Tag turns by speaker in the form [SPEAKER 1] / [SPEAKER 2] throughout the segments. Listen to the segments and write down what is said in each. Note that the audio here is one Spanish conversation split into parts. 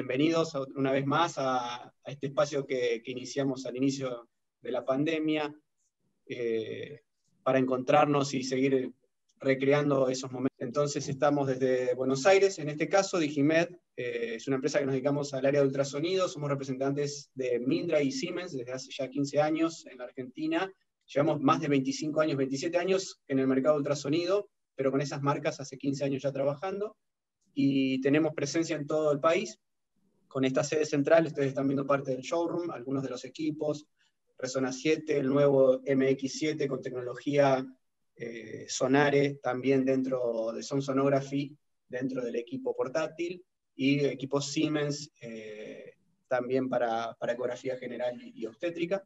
[SPEAKER 1] bienvenidos una vez más a, este espacio que, iniciamos al inicio de la pandemia eh, para encontrarnos y seguir recreando esos momentos. Entonces estamos desde Buenos Aires, en este caso Digimed, eh, es una empresa que nos dedicamos al área de ultrasonido, somos representantes de Mindra y Siemens desde hace ya 15 años en la Argentina, llevamos más de 25 años, 27 años en el mercado de ultrasonido, pero con esas marcas hace 15 años ya trabajando y tenemos presencia en todo el país con esta sede central, ustedes están viendo parte del showroom, algunos de los equipos, Resona 7, el nuevo MX7 con tecnología eh, Sonare, también dentro de Son Sonography, dentro del equipo portátil, y equipos Siemens eh, también para, ecografía general y obstétrica.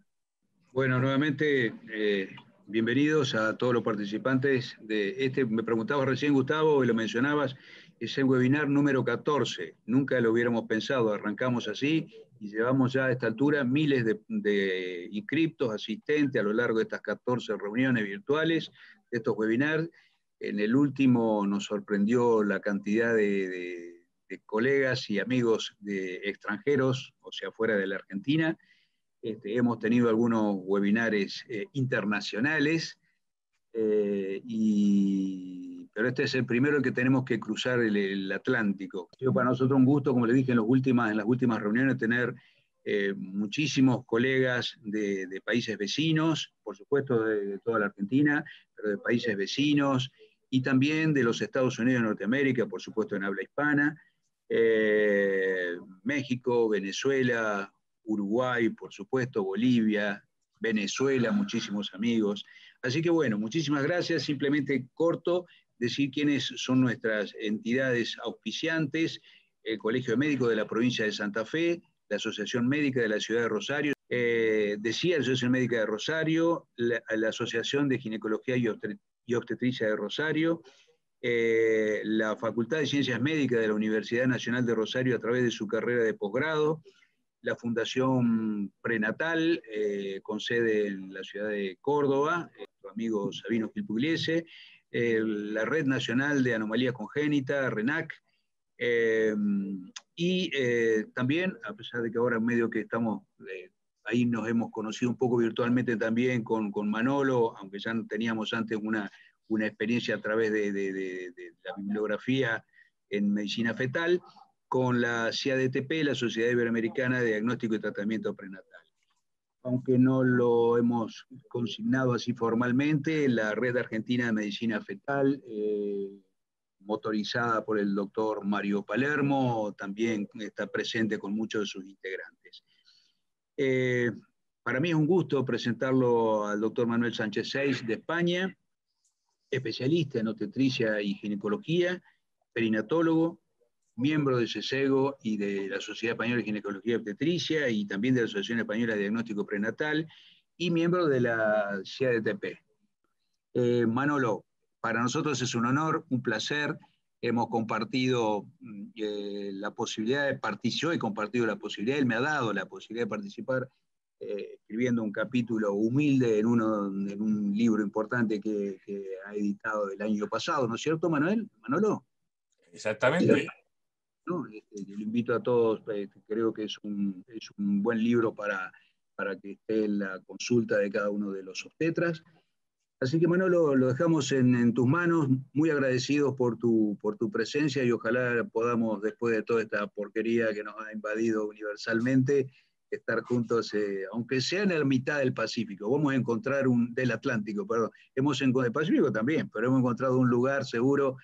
[SPEAKER 2] Bueno, nuevamente, eh, bienvenidos a todos los participantes de este. Me preguntabas recién, Gustavo, y lo mencionabas, es el webinar número 14. Nunca lo hubiéramos pensado, arrancamos así y llevamos ya a esta altura miles de, inscriptos, asistentes a lo largo de estas 14 reuniones virtuales, de estos webinars. En el último nos sorprendió la cantidad de, colegas y amigos de extranjeros, o sea, fuera de la Argentina. Este, hemos tenido algunos webinares eh, internacionales eh, y pero este es el primero que tenemos que cruzar el, Atlántico. yo para nosotros un gusto, como le dije en, últimas, en las últimas reuniones, tener eh, muchísimos colegas de, países vecinos, por supuesto de, toda la Argentina, pero de países vecinos, y también de los Estados Unidos de Norteamérica, por supuesto en habla hispana, eh, México, Venezuela, Uruguay, por supuesto, Bolivia, Venezuela, muchísimos amigos. Así que bueno, muchísimas gracias. Simplemente corto decir quiénes son nuestras entidades auspiciantes, el Colegio Médico de la provincia de Santa Fe, la Asociación Médica de la Ciudad de Rosario, eh, decía la Asociación Médica de Rosario, la, Asociación de Ginecología y, Obstetricia de Rosario, eh, la Facultad de Ciencias Médicas de la Universidad Nacional de Rosario a través de su carrera de posgrado, la Fundación Prenatal, eh, con sede en la ciudad de Córdoba, nuestro amigo Sabino Gilpugliese, la Red Nacional de Anomalías Congénitas, RENAC, eh, y eh, también, a pesar de que ahora en medio que estamos, eh, ahí nos hemos conocido un poco virtualmente también con, Manolo, aunque ya teníamos antes una, una experiencia a través de, la bibliografía en medicina fetal, con la CIADTP, la Sociedad Iberoamericana de Diagnóstico y Tratamiento Prenatal aunque no lo hemos consignado así formalmente, la Red Argentina de Medicina Fetal, eh, motorizada por el doctor Mario Palermo, también está presente con muchos de sus integrantes. Eh, para mí es un gusto presentarlo al doctor Manuel Sánchez Seis de España, especialista en obstetricia y ginecología, perinatólogo, miembro de CESEGO y de la Sociedad Española de Ginecología y Obstetricia y también de la Asociación Española de Diagnóstico Prenatal y miembro de la CIADTP. Eh, Manolo, para nosotros es un honor, un placer. Hemos compartido mm, eh, la posibilidad de participar, he compartido la posibilidad, él me ha dado la posibilidad de participar eh, escribiendo un capítulo humilde en, uno, en un libro importante que, que, ha editado el año pasado, ¿no es cierto, Manuel? Manolo. Exactamente. Este, lo invito a todos, este, creo que es un, es un buen libro para, para que esté en la consulta de cada uno de los obstetras. Así que Manolo, lo dejamos en, en, tus manos, muy agradecidos por tu, por tu presencia y ojalá podamos, después de toda esta porquería que nos ha invadido universalmente, estar juntos, eh, aunque sea en la mitad del Pacífico. Vamos a encontrar un, del Atlántico, perdón. Hemos encontrado, el Pacífico también, pero hemos encontrado un lugar seguro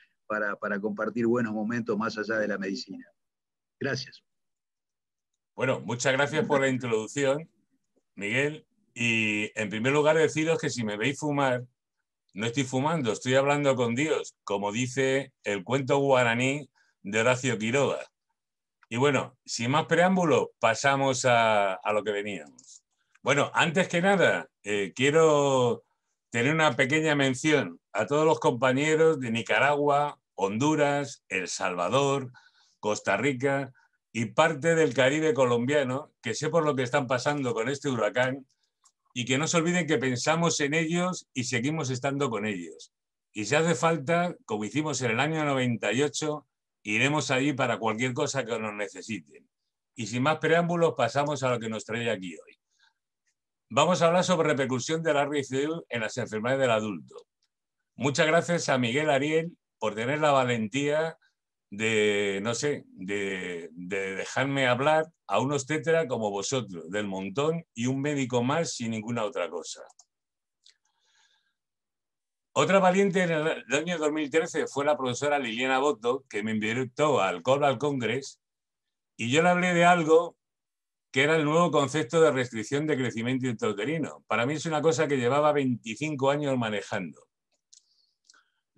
[SPEAKER 2] para, compartir buenos momentos más allá de la medicina.
[SPEAKER 3] Gracias. Bueno, muchas gracias por la introducción, Miguel. Y en primer lugar deciros que si me veis fumar, no estoy fumando, estoy hablando con Dios, como dice el cuento guaraní de Horacio Quiroga. Y bueno, sin más preámbulos, pasamos a, lo que veníamos. Bueno, antes que nada, eh, quiero tener una pequeña mención a todos los compañeros de Nicaragua, Honduras, El Salvador, Costa Rica y parte del Caribe colombiano, que sé por lo que están pasando con este huracán y que no se olviden que pensamos en ellos y seguimos estando con ellos. Y si hace falta, como hicimos en el año 98, iremos allí para cualquier cosa que nos necesiten. Y sin más preámbulos, pasamos a lo que nos trae aquí hoy. Vamos a hablar sobre repercusión de la e en las enfermedades del adulto. Muchas gracias a Miguel Ariel por tener la valentía de, no sé, de, dejarme hablar a unos obstetra como vosotros, del montón y un médico más sin ninguna otra cosa. Otra valiente en el año 2013 fue la profesora Liliana Botto, que me invitó al Cobra Congres y yo le hablé de algo que era el nuevo concepto de restricción de crecimiento intrauterino. Para mí es una cosa que llevaba 25 años manejando.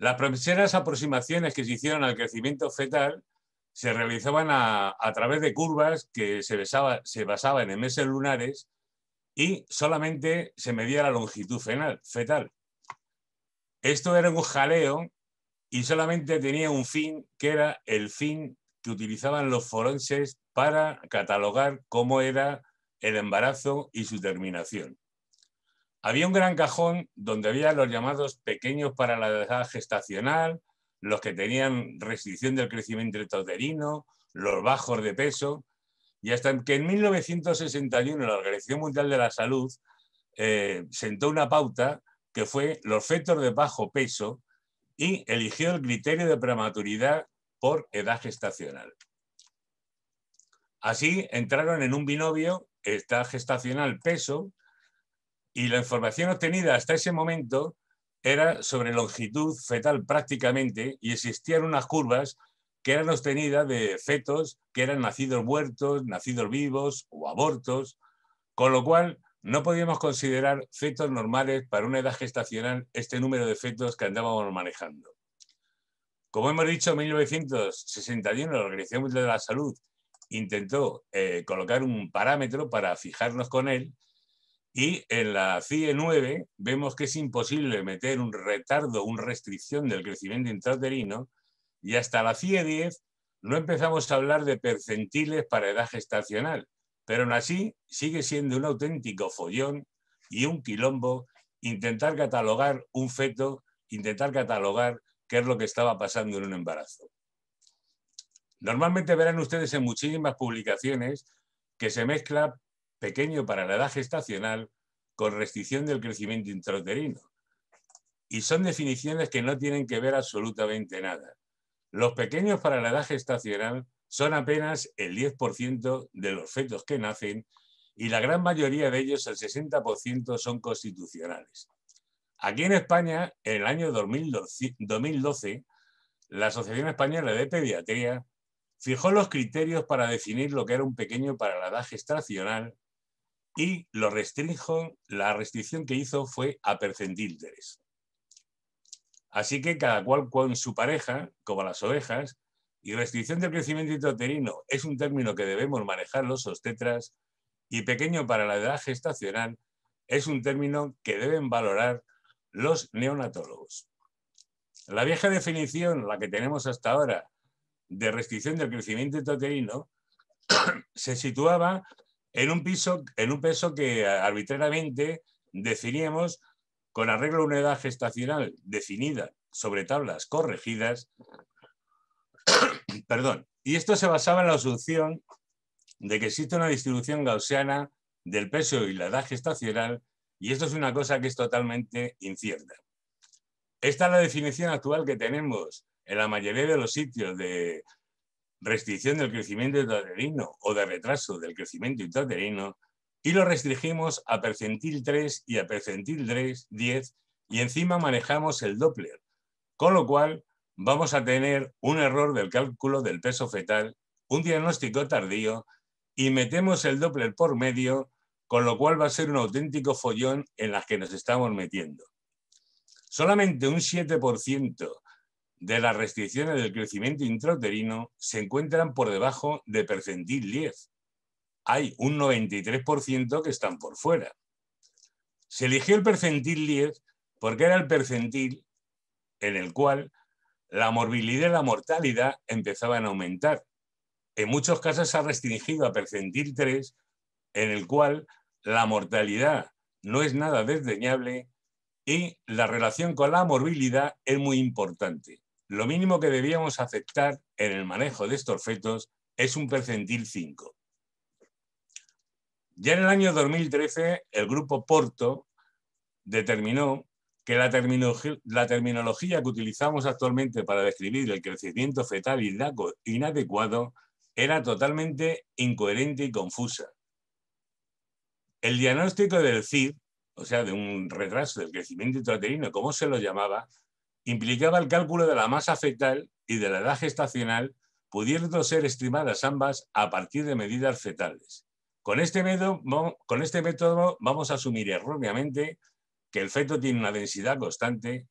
[SPEAKER 3] Las primeras aproximaciones que se hicieron al crecimiento fetal se realizaban a, través de curvas que se, se basaban en meses lunares y solamente se medía la longitud fetal. Esto era un jaleo y solamente tenía un fin, que era el fin que utilizaban los forenses para catalogar cómo era el embarazo y su terminación. Había un gran cajón donde había los llamados pequeños para la edad gestacional, los que tenían restricción del crecimiento intrauterino, los bajos de peso, y hasta que en 1961 la Organización Mundial de la Salud eh, sentó una pauta que fue los fetos de bajo peso y eligió el criterio de prematuridad por edad gestacional. Así entraron en un binomio edad gestacional peso y la información obtenida hasta ese momento era sobre longitud fetal prácticamente y existían unas curvas que eran obtenidas de fetos que eran nacidos muertos, nacidos vivos o abortos, con lo cual no podíamos considerar fetos normales para una edad gestacional este número de fetos que andábamos manejando. Como hemos dicho, en 1961 la Organización Mundial de la Salud intentó eh, colocar un parámetro para fijarnos con él y en la CIE 9 vemos que es imposible meter un retardo, una restricción del crecimiento intrauterino. Y hasta la CIE e 10 no empezamos a hablar de percentiles para edad gestacional. Pero aún así sigue siendo un auténtico follón y un quilombo intentar catalogar un feto, intentar catalogar qué es lo que estaba pasando en un embarazo. Normalmente verán ustedes en muchísimas publicaciones que se mezcla pequeño para la edad gestacional con restricción del crecimiento intrauterino. Y son definiciones que no tienen que ver absolutamente nada. Los pequeños para la edad gestacional son apenas el 10% de los fetos que nacen y la gran mayoría de ellos, el 60%, son constitucionales. Aquí en España, en el año 2012, la Asociación Española de Pediatría fijó los criterios para definir lo que era un pequeño para la edad gestacional y lo la restricción que hizo fue a percentilderes. Así que cada cual con su pareja, como las ovejas, y restricción del crecimiento intrauterino es un término que debemos manejar los obstetras y pequeño para la edad gestacional es un término que deben valorar los neonatólogos. La vieja definición, la que tenemos hasta ahora, de restricción del crecimiento intrauterino se situaba en un, en un peso que arbitrariamente definíamos con arreglo a una edad gestacional definida sobre tablas corregidas. Perdón. Y esto se basaba en la asunción de que existe una distribución gaussiana del peso y la edad gestacional, y esto es una cosa que es totalmente incierta. Esta es la definición actual que tenemos en la mayoría de los sitios de, restricción del crecimiento intrauterino o de retraso del crecimiento intrauterino y lo restringimos a percentil 3 y a percentil 3, 10 y encima manejamos el Doppler, con lo cual vamos a tener un error del cálculo del peso fetal, un diagnóstico tardío y metemos el Doppler por medio, con lo cual va a ser un auténtico follón en las que nos estamos metiendo. Solamente un 7% de las restricciones del crecimiento intrauterino se encuentran por debajo del percentil 10. Hay un 93% que están por fuera. Se eligió el percentil 10 porque era el percentil en el cual la morbilidad y la mortalidad empezaban a aumentar. En muchos casos se ha restringido a percentil 3, en el cual la mortalidad no es nada desdeñable y la relación con la morbilidad es muy importante lo mínimo que debíamos aceptar en el manejo de estos fetos es un percentil 5. Ya en el año 2013, el grupo Porto determinó que la, terminología que utilizamos actualmente para describir el crecimiento fetal inadecuado era totalmente incoherente y confusa. El diagnóstico del CID, o sea, de un retraso del crecimiento intrauterino, como se lo llamaba, implicaba el cálculo de la masa fetal y de la edad gestacional, pudiendo ser estimadas ambas a partir de medidas fetales. Este con este, método, vamos a asumir erróneamente que el feto tiene una densidad constante,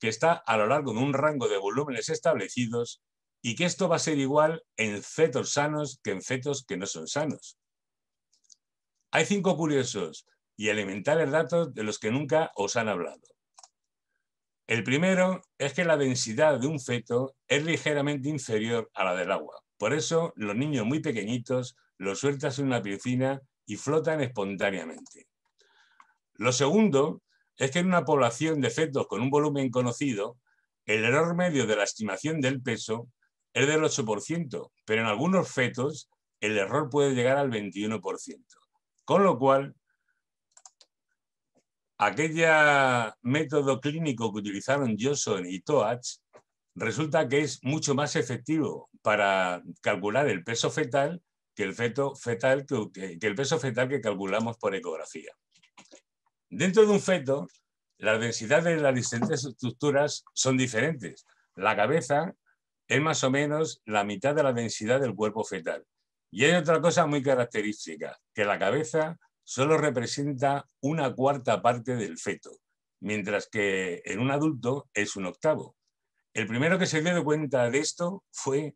[SPEAKER 3] que está a lo largo de un rango de volúmenes establecidos y que esto va a ser igual en fetos sanos que en fetos que no son sanos. Hay cinco curiosos y elementales datos de los que nunca os han hablado. El primero es que la densidad de un feto es ligeramente inferior a la del agua. Por eso los niños muy pequeñitos los sueltas en una piscina y flotan espontáneamente. Lo segundo es que en una población de fetos con un volumen conocido, el error medio de la estimación del peso es del 8%, pero en algunos fetos el error puede llegar al 21%. Con lo cual, Aquella método clínico que utilizaron Johnson y Toach resulta que es mucho más efectivo para calcular el peso fetal que el, que el peso fetal que calculamos por ecografía. Dentro de un feto, las densidades de las distintas estructuras son diferentes. La cabeza es más o menos la mitad de la densidad del cuerpo fetal. Y hay otra cosa muy característica, que la cabeza solo representa una cuarta parte del feto, mientras que en un adulto es un octavo. El primero que se dio cuenta de esto fue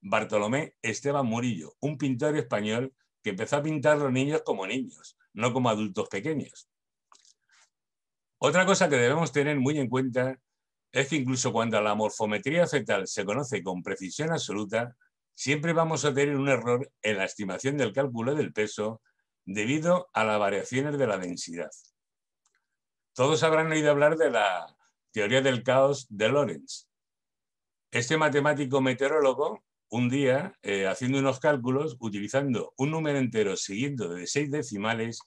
[SPEAKER 3] Bartolomé Esteban Murillo, un pintor español que empezó a pintar a los niños como niños, no como adultos pequeños. Otra cosa que debemos tener muy en cuenta es que incluso cuando la morfometría fetal se conoce con precisión absoluta, siempre vamos a tener un error en la estimación del cálculo del peso debido a las variaciones de la densidad. Todos habrán oído hablar de la teoría del caos de Lorentz. Este matemático meteorólogo, un día, eh, haciendo unos cálculos, utilizando un número entero siguiendo de seis decimales,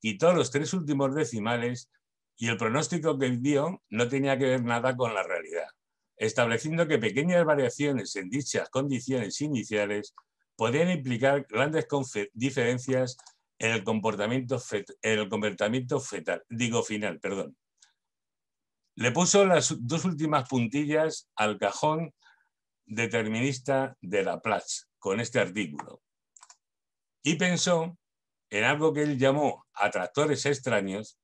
[SPEAKER 3] quitó los tres últimos decimales y el pronóstico que dio no tenía que ver nada con la realidad, estableciendo que pequeñas variaciones en dichas condiciones iniciales podían implicar grandes diferencias el comportamiento, el comportamiento fetal, digo final, perdón. Le puso las dos últimas puntillas al cajón determinista de Laplace con este artículo y pensó en algo que él llamó atractores extraños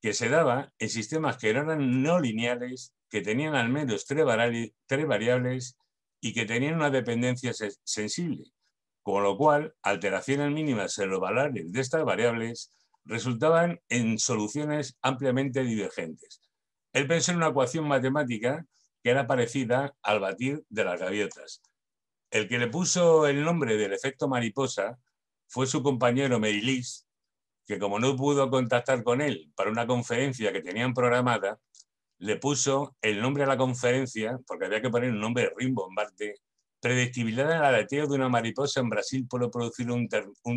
[SPEAKER 3] que se daba en sistemas que eran no lineales, que tenían al menos tres variables y que tenían una dependencia sensible, con lo cual alteraciones mínimas en los valores de estas variables resultaban en soluciones ampliamente divergentes. Él pensó en una ecuación matemática que era parecida al batir de las gaviotas. El que le puso el nombre del efecto mariposa fue su compañero Merilis, que como no pudo contactar con él para una conferencia que tenían programada, le puso el nombre a la conferencia, porque había que poner un nombre de rimbombante predictibilidad del aleteo de una mariposa en Brasil puede producir un,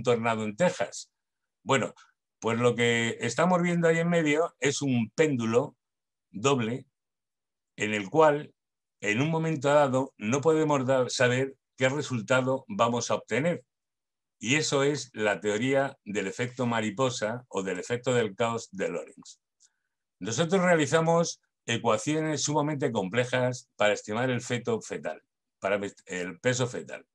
[SPEAKER 3] tornado en Texas. Bueno, pues lo que estamos viendo ahí en medio es un péndulo doble en el cual en un momento dado no podemos saber qué resultado vamos a obtener. Y eso es la teoría del efecto mariposa o del efecto del caos de Lorentz. Nosotros realizamos ecuaciones sumamente complejas para estimar el feto fetal para el peso fetal.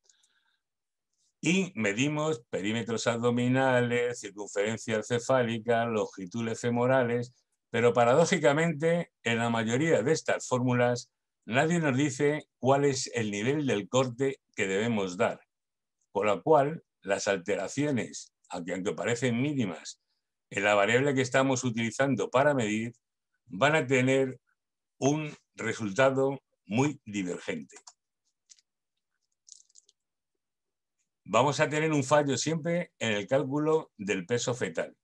[SPEAKER 3] Y medimos perímetros abdominales, circunferencias cefálicas, longitudes femorales, pero paradójicamente en la mayoría de estas fórmulas nadie nos dice cuál es el nivel del corte que debemos dar, con lo cual las alteraciones, aunque parecen mínimas, en la variable que estamos utilizando para medir, van a tener un resultado muy divergente. vamos a tener un fallo siempre en el cálculo del peso fetal.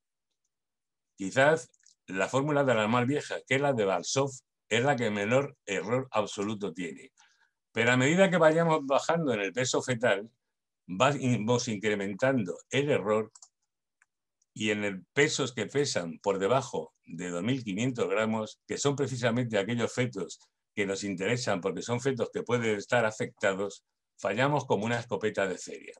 [SPEAKER 3] Quizás la fórmula de la más vieja, que es la de Balsov, es la que menor error absoluto tiene. Pero a medida que vayamos bajando en el peso fetal, vamos incrementando el error y en el pesos que pesan por debajo de 2.500 gramos, que son precisamente aquellos fetos que nos interesan porque son fetos que pueden estar afectados, fallamos como una escopeta de feria.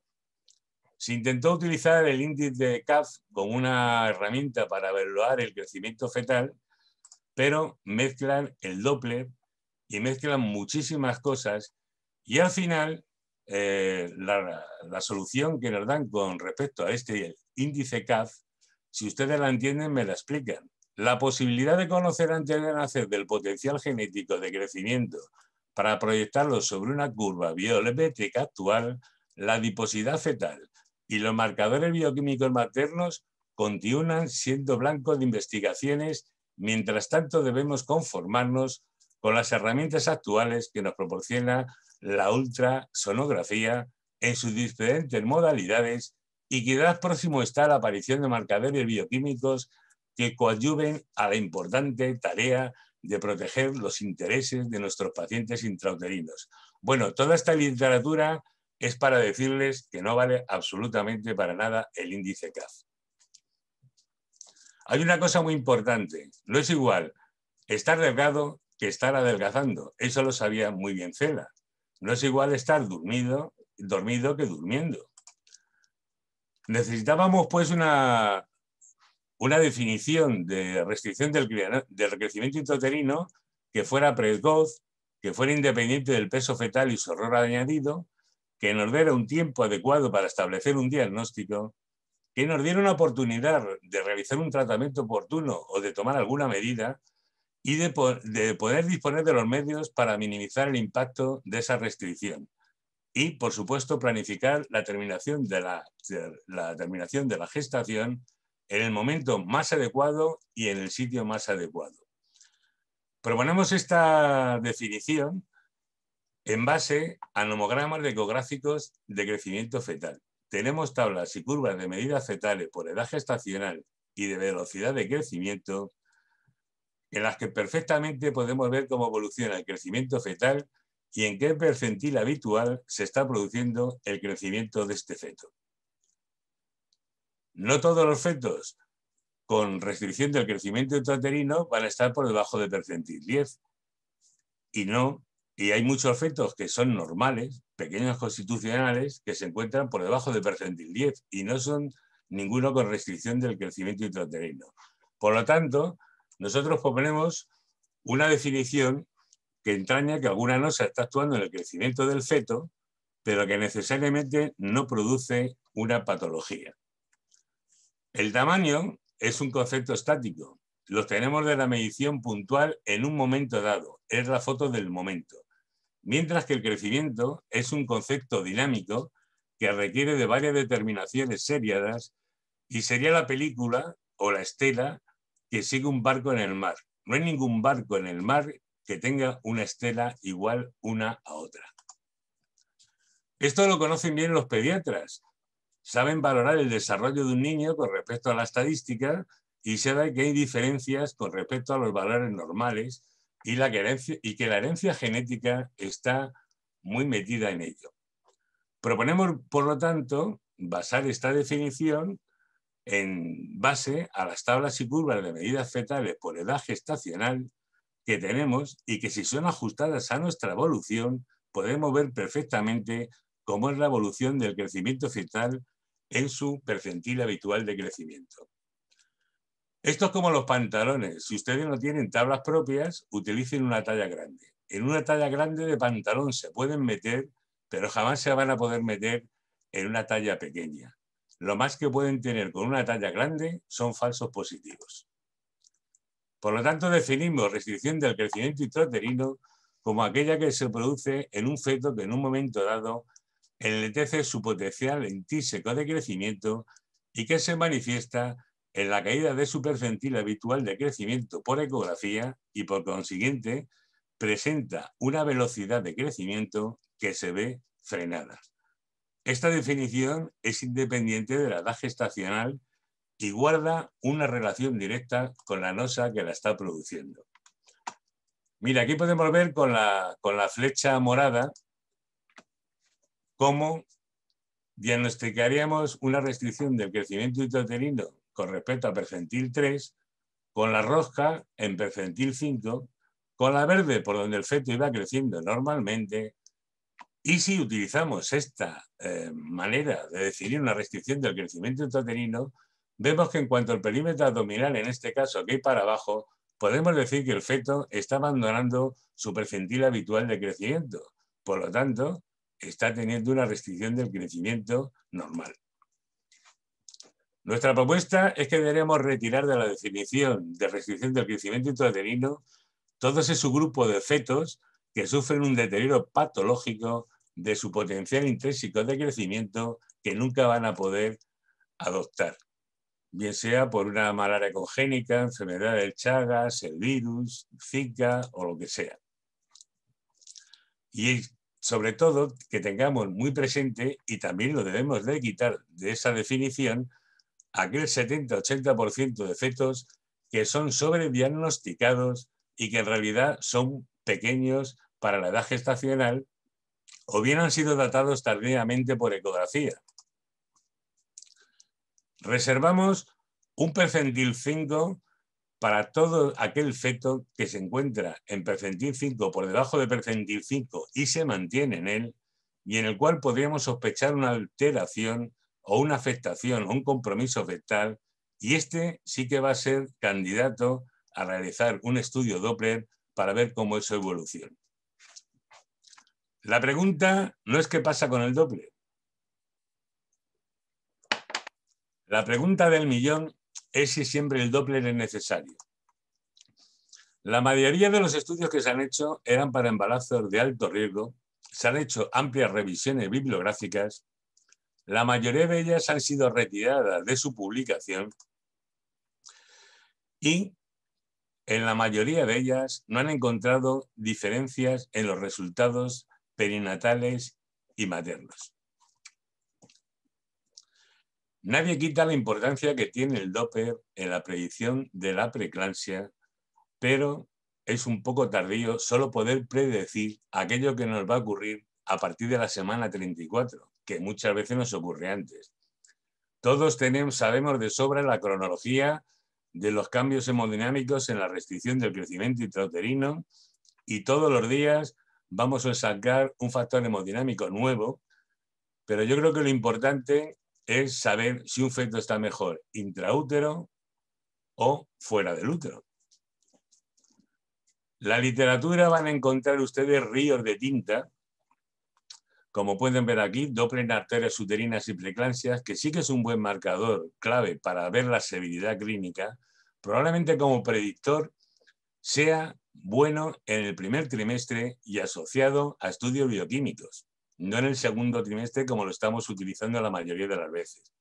[SPEAKER 3] Se intentó utilizar el índice de CAF como una herramienta para evaluar el crecimiento fetal, pero mezclan el Doppler y mezclan muchísimas cosas y al final eh, la, solución que nos dan con respecto a este índice CAF, si ustedes la entienden, me la explican. La posibilidad de conocer antes de nacer del potencial genético de crecimiento para proyectarlo sobre una curva biolimétrica actual, la adiposidad fetal y los marcadores bioquímicos maternos continúan siendo blanco de investigaciones. Mientras tanto, debemos conformarnos con las herramientas actuales que nos proporciona la ultrasonografía en sus diferentes modalidades y quizás próximo está la aparición de marcadores bioquímicos que coadyuven a la importante tarea de proteger los intereses de nuestros pacientes intrauterinos. Bueno, toda esta literatura es para decirles que no vale absolutamente para nada el índice CAF. Hay una cosa muy importante, no es igual estar delgado que estar adelgazando, eso lo sabía muy bien Cela. No es igual estar dormido, dormido que durmiendo. Necesitábamos pues una, una definición de restricción del, crecimiento intrauterino que fuera presgoz, que fuera independiente del peso fetal y su horror añadido, que nos diera un tiempo adecuado para establecer un diagnóstico, que nos diera una oportunidad de realizar un tratamiento oportuno o de tomar alguna medida y de, poder disponer de los medios para minimizar el impacto de esa restricción y, por supuesto, planificar la terminación de la, la, terminación de la gestación en el momento más adecuado y en el sitio más adecuado. Proponemos esta definición en base a nomogramas ecográficos de crecimiento fetal. Tenemos tablas y curvas de medidas fetales por edad gestacional y de velocidad de crecimiento en las que perfectamente podemos ver cómo evoluciona el crecimiento fetal y en qué percentil habitual se está produciendo el crecimiento de este feto. No todos los fetos con restricción del crecimiento intrauterino van a estar por debajo del percentil 10 y no y hay muchos fetos que son normales, pequeños constitucionales, que se encuentran por debajo del percentil 10 y no son ninguno con restricción del crecimiento intrauterino. Por lo tanto, nosotros proponemos una definición que entraña que alguna se está actuando en el crecimiento del feto, pero que necesariamente no produce una patología. El tamaño es un concepto estático. Lo tenemos de la medición puntual en un momento dado. Es la foto del momento mientras que el crecimiento es un concepto dinámico que requiere de varias determinaciones seriadas y sería la película o la estela que sigue un barco en el mar. No hay ningún barco en el mar que tenga una estela igual una a otra. Esto lo conocen bien los pediatras. Saben valorar el desarrollo de un niño con respecto a la estadística y saben que hay diferencias con respecto a los valores normales y, que la herencia genética está muy metida en ello. Proponemos, por lo tanto, basar esta definición en base a las tablas y curvas de medidas fetales por edad gestacional que tenemos y que si son ajustadas a nuestra evolución, podemos ver perfectamente cómo es la evolución del crecimiento fetal en su percentil habitual de crecimiento. Esto es como los pantalones. Si ustedes no tienen tablas propias, utilicen una talla grande. En una talla grande de pantalón se pueden meter, pero jamás se van a poder meter en una talla pequeña. Lo más que pueden tener con una talla grande son falsos positivos. Por lo tanto, definimos restricción del crecimiento intrauterino como aquella que se produce en un feto que en un momento dado enletece su potencial en de crecimiento y que se manifiesta en la caída de su percentil habitual de crecimiento por ecografía y por consiguiente presenta una velocidad de crecimiento que se ve frenada. Esta definición es independiente de la edad gestacional y guarda una relación directa con la nosa que la está produciendo. Mira, aquí podemos ver con la, con la flecha morada cómo diagnosticaríamos una restricción del crecimiento intrauterino con respecto a percentil 3, con la rosca en percentil 5, con la verde por donde el feto iba creciendo normalmente, y si utilizamos esta eh, manera de definir una restricción del crecimiento intrauterino, vemos que en cuanto al perímetro abdominal, en este caso que hay para abajo, podemos decir que el feto está abandonando su percentil habitual de crecimiento. Por lo tanto, está teniendo una restricción del crecimiento normal. Nuestra propuesta es que deberemos retirar de la definición de restricción del crecimiento intrauterino todo ese subgrupo de fetos que sufren un deterioro patológico de su potencial intrínseco de crecimiento que nunca van a poder adoptar, bien sea por una malaria congénica, enfermedad del Chagas, el virus, Zika o lo que sea. Y sobre todo que tengamos muy presente, y también lo debemos de quitar de esa definición, aquel 70-80% de fetos que son sobrediagnosticados y que en realidad son pequeños para la edad gestacional o bien han sido datados tardíamente por ecografía. Reservamos un percentil 5 para todo aquel feto que se encuentra en percentil 5 por debajo de percentil 5 y se mantiene en él, y en el cual podríamos sospechar una alteración o una afectación o un compromiso fetal, y este sí que va a ser candidato a realizar un estudio Doppler para ver cómo eso evoluciona. La pregunta no es qué pasa con el Doppler. La pregunta del millón es si siempre el Doppler es necesario. La mayoría de los estudios que se han hecho eran para embarazos de alto riesgo, se han hecho amplias revisiones bibliográficas la mayoría de ellas han sido retiradas de su publicación y en la mayoría de ellas no han encontrado diferencias en los resultados perinatales y maternos. Nadie quita la importancia que tiene el Doppler en la predicción de la preeclampsia, pero es un poco tardío solo poder predecir aquello que nos va a ocurrir a partir de la semana 34, que muchas veces nos ocurre antes. Todos tenemos, sabemos de sobra la cronología de los cambios hemodinámicos en la restricción del crecimiento intrauterino y todos los días vamos a sacar un factor hemodinámico nuevo, pero yo creo que lo importante es saber si un feto está mejor intraútero o fuera del útero. La literatura van a encontrar ustedes ríos de tinta como pueden ver aquí, Doppler en arterias uterinas y preeclampsias, que sí que es un buen marcador clave para ver la severidad clínica, probablemente como predictor sea bueno en el primer trimestre y asociado a estudios bioquímicos, no en el segundo trimestre como lo estamos utilizando la mayoría de las veces.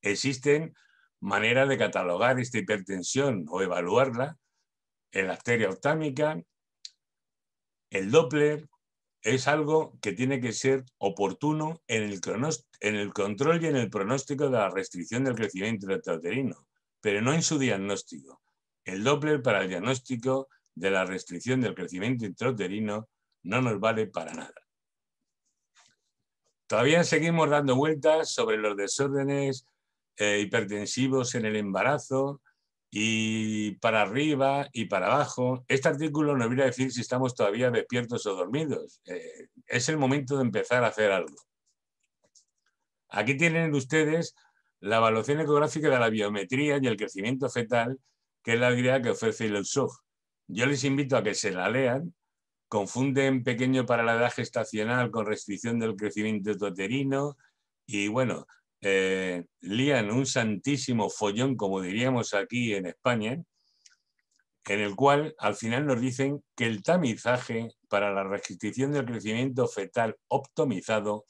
[SPEAKER 3] Existen maneras de catalogar esta hipertensión o evaluarla, en la arteria octámica, el Doppler, es algo que tiene que ser oportuno en el, control y en el pronóstico de la restricción del crecimiento intrauterino, pero no en su diagnóstico. El Doppler para el diagnóstico de la restricción del crecimiento intrauterino no nos vale para nada. Todavía seguimos dando vueltas sobre los desórdenes eh, hipertensivos en el embarazo, y para arriba y para abajo. Este artículo nos viene a decir si estamos todavía despiertos o dormidos. Eh, es el momento de empezar a hacer algo. Aquí tienen ustedes la evaluación ecográfica de la biometría y el crecimiento fetal, que es la idea que ofrece el Yo les invito a que se la lean. Confunden pequeño para la edad gestacional con restricción del crecimiento uterino y bueno, eh, lían un santísimo follón, como diríamos aquí en España, en el cual al final nos dicen que el tamizaje para la restricción del crecimiento fetal optimizado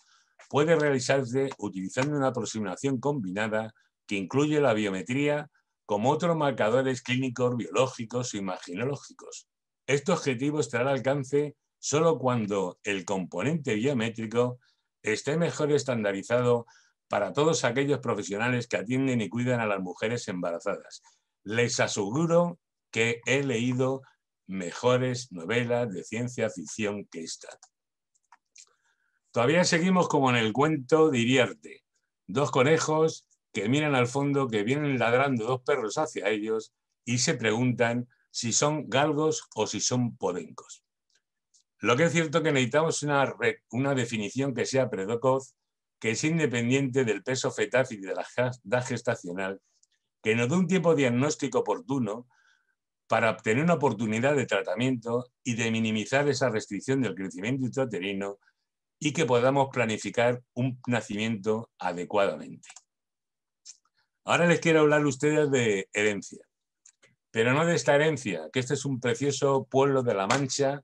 [SPEAKER 3] puede realizarse utilizando una aproximación combinada que incluye la biometría como otros marcadores clínicos, biológicos y imaginológicos. Este objetivo estará al alcance solo cuando el componente biométrico esté mejor estandarizado para todos aquellos profesionales que atienden y cuidan a las mujeres embarazadas. Les aseguro que he leído mejores novelas de ciencia ficción que esta. Todavía seguimos como en el cuento divierte. Dos conejos que miran al fondo, que vienen ladrando dos perros hacia ellos y se preguntan si son galgos o si son podencos. Lo que es cierto que necesitamos una, una definición que sea predocoz, que es independiente del peso fetal y de la edad gestacional, que nos dé un tiempo diagnóstico oportuno para obtener una oportunidad de tratamiento y de minimizar esa restricción del crecimiento intrauterino y que podamos planificar un nacimiento adecuadamente. Ahora les quiero hablar a ustedes de herencia, pero no de esta herencia, que este es un precioso pueblo de la Mancha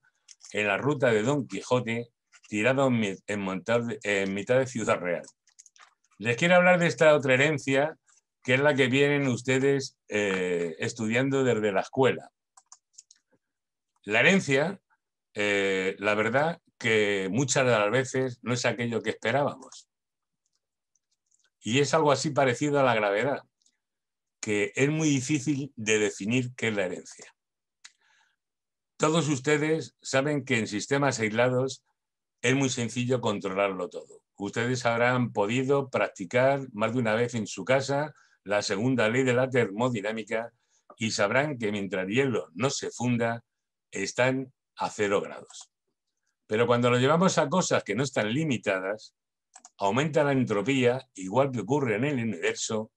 [SPEAKER 3] en la ruta de Don Quijote tirado en, en mitad de Ciudad Real. Les quiero hablar de esta otra herencia, que es la que vienen ustedes eh, estudiando desde la escuela. La herencia, eh, la verdad que muchas de las veces no es aquello que esperábamos. Y es algo así parecido a la gravedad, que es muy difícil de definir qué es la herencia. Todos ustedes saben que en sistemas aislados es muy sencillo controlarlo todo. Ustedes habrán podido practicar más de una vez en su casa la segunda ley de la termodinámica y sabrán que mientras el hielo no se funda, están a cero grados. Pero cuando lo llevamos a cosas que no están limitadas, aumenta la entropía, igual que ocurre en el universo,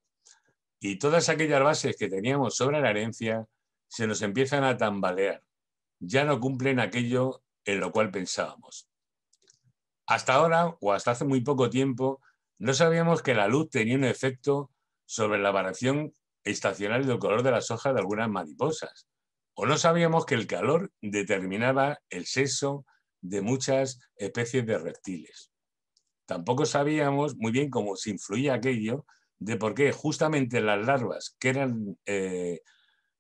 [SPEAKER 3] y todas aquellas bases que teníamos sobre la herencia se nos empiezan a tambalear. Ya no cumplen aquello en lo cual pensábamos. Hasta ahora, o hasta hace muy poco tiempo, no sabíamos que la luz tenía un efecto sobre la variación estacional del color de las hojas de algunas mariposas. O no sabíamos que el calor determinaba el sexo de muchas especies de reptiles. Tampoco sabíamos muy bien cómo se influía aquello de por qué justamente las larvas que eran eh,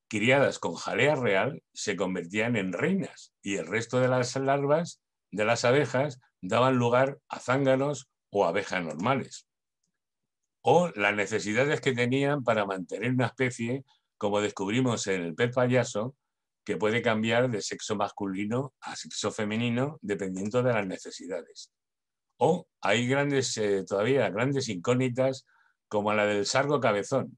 [SPEAKER 3] criadas con jalea real se convertían en reinas y el resto de las larvas de las abejas daban lugar a zánganos o abejas normales, o las necesidades que tenían para mantener una especie, como descubrimos en el pez payaso, que puede cambiar de sexo masculino a sexo femenino dependiendo de las necesidades. O hay grandes, eh, todavía grandes incógnitas como la del sargo cabezón.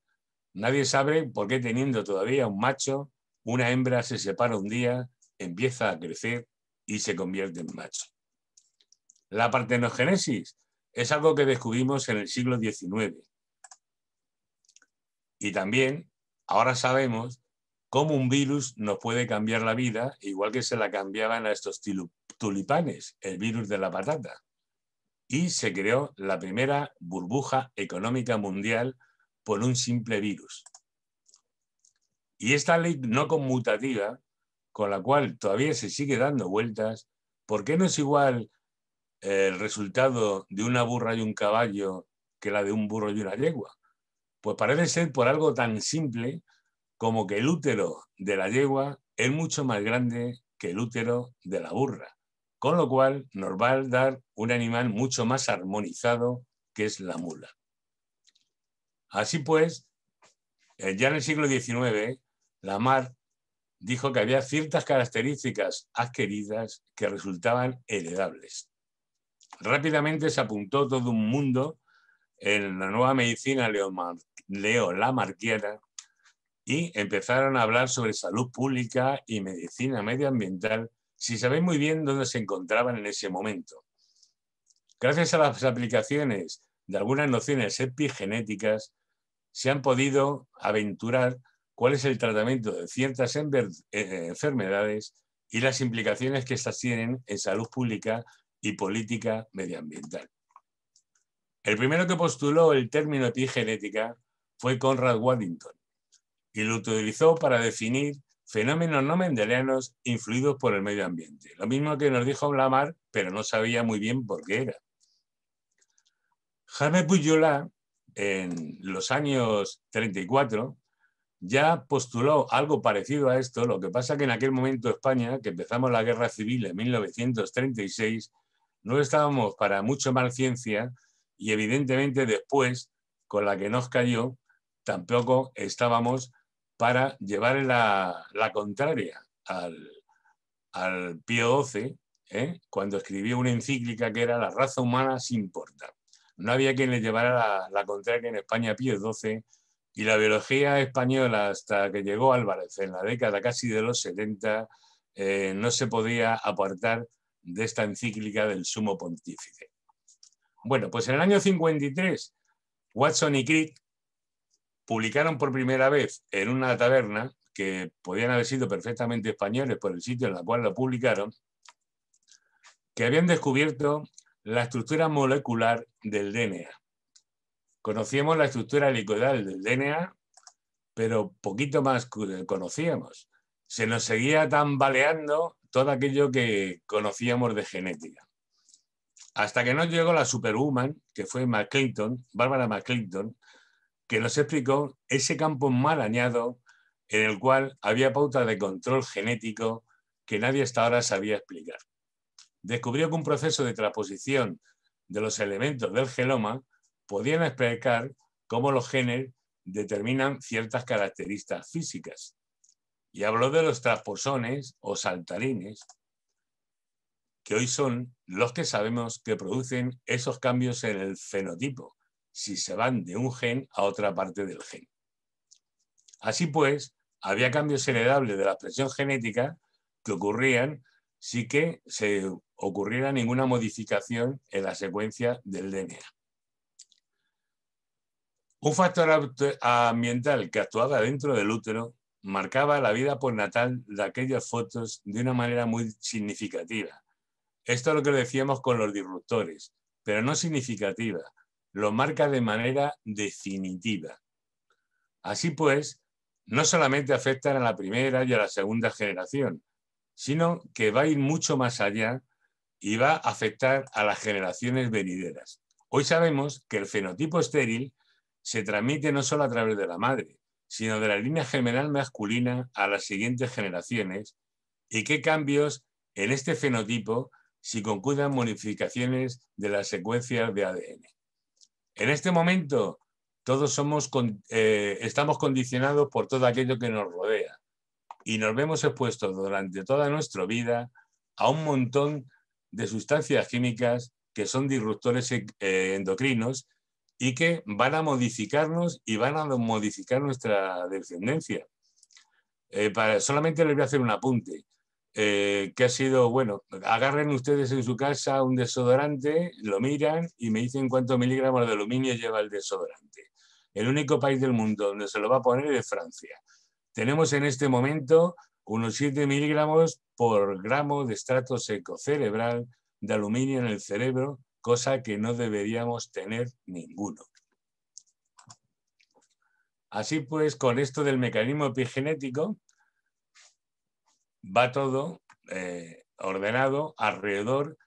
[SPEAKER 3] Nadie sabe por qué teniendo todavía un macho, una hembra se separa un día, empieza a crecer y se convierte en macho. La partenogénesis es algo que descubrimos en el siglo XIX. Y también ahora sabemos cómo un virus nos puede cambiar la vida, igual que se la cambiaban a estos tulipanes, el virus de la patata. Y se creó la primera burbuja económica mundial por un simple virus. Y esta ley no conmutativa, con la cual todavía se sigue dando vueltas, ¿por qué no es igual el resultado de una burra y un caballo que la de un burro y una yegua? Pues parece ser por algo tan simple como que el útero de la yegua es mucho más grande que el útero de la burra, con lo cual nos va a dar un animal mucho más armonizado que es la mula. Así pues, eh, ya en el siglo XIX, Lamar dijo que había ciertas características adquiridas que resultaban heredables. Rápidamente se apuntó todo un mundo en la nueva medicina leo Marquera y empezaron a hablar sobre salud pública y medicina medioambiental si sabéis muy bien dónde se encontraban en ese momento. Gracias a las aplicaciones de algunas nociones epigenéticas, se han podido aventurar cuál es el tratamiento de ciertas eh, enfermedades y las implicaciones que estas tienen en salud pública y política medioambiental. El primero que postuló el término epigenética fue Conrad Waddington y lo utilizó para definir fenómenos no mendelianos influidos por el medio ambiente. Lo mismo que nos dijo Blamar, pero no sabía muy bien por qué era. Jaime Puyola, en los años 34, ya postuló algo parecido a esto, lo que pasa que en aquel momento España, que empezamos la guerra civil en 1936, no estábamos para mucho más ciencia y evidentemente después, con la que nos cayó, tampoco estábamos para llevar la, contraria al, al Pío XII, ¿eh? cuando escribió una encíclica que era La raza humana sin importa. No había quien le llevara la, contraria en España Pío XII y la biología española hasta que llegó Álvarez en la década casi de los 70 eh, no se podía apartar de esta encíclica del sumo pontífice. Bueno, pues en el año 53, Watson y Crick publicaron por primera vez en una taberna, que podían haber sido perfectamente españoles por el sitio en el cual lo publicaron, que habían descubierto la estructura molecular del DNA. Conocíamos la estructura helicoidal del DNA, pero poquito más conocíamos. Se nos seguía tambaleando todo aquello que conocíamos de genética. Hasta que nos llegó la superwoman, que fue Bárbara McClinton, que nos explicó ese campo mal añado en el cual había pautas de control genético que nadie hasta ahora sabía explicar. Descubrió que un proceso de transposición de los elementos del genoma podían explicar cómo los genes determinan ciertas características físicas, y habló de los transposones o saltarines, que hoy son los que sabemos que producen esos cambios en el fenotipo, si se van de un gen a otra parte del gen. Así pues, había cambios heredables de la expresión genética que ocurrían si que se ocurriera ninguna modificación en la secuencia del DNA. Un factor ambiental que actuaba dentro del útero marcaba la vida por natal de aquellas fotos de una manera muy significativa. Esto es lo que decíamos con los disruptores, pero no significativa, lo marca de manera definitiva. Así pues, no solamente afectan a la primera y a la segunda generación, sino que va a ir mucho más allá y va a afectar a las generaciones venideras. Hoy sabemos que el fenotipo estéril se transmite no solo a través de la madre, sino de la línea general masculina a las siguientes generaciones y qué cambios en este fenotipo si concluyan modificaciones de las secuencias de ADN. En este momento, todos eh, estamos condicionados por todo aquello que nos rodea y nos vemos expuestos durante toda nuestra vida a un montón de sustancias químicas que son disruptores eh, endocrinos y que van a modificarnos y van a modificar nuestra descendencia. Eh, para, solamente les voy a hacer un apunte, eh, que ha sido, bueno, agarren ustedes en su casa un desodorante, lo miran y me dicen cuántos miligramos de aluminio lleva el desodorante. El único país del mundo donde se lo va a poner es Francia. Tenemos en este momento unos 7 miligramos por gramo de estrato seco cerebral de aluminio en el cerebro cosa que no deberíamos tener ninguno. Así pues, con esto del mecanismo epigenético, va todo eh, ordenado alrededor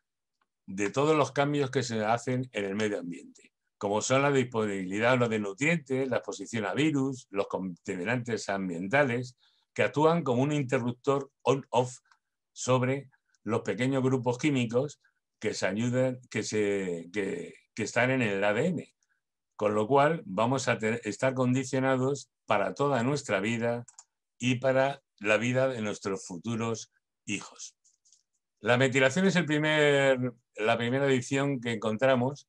[SPEAKER 3] de todos los cambios que se hacen en el medio ambiente, como son la disponibilidad de nutrientes, la exposición a virus, los contaminantes ambientales, que actúan como un interruptor on-off sobre los pequeños grupos químicos que se que, se, están en el ADN. Con lo cual vamos a estar condicionados para toda nuestra vida y para la vida de nuestros futuros hijos. La metilación es el primer, la primera edición que encontramos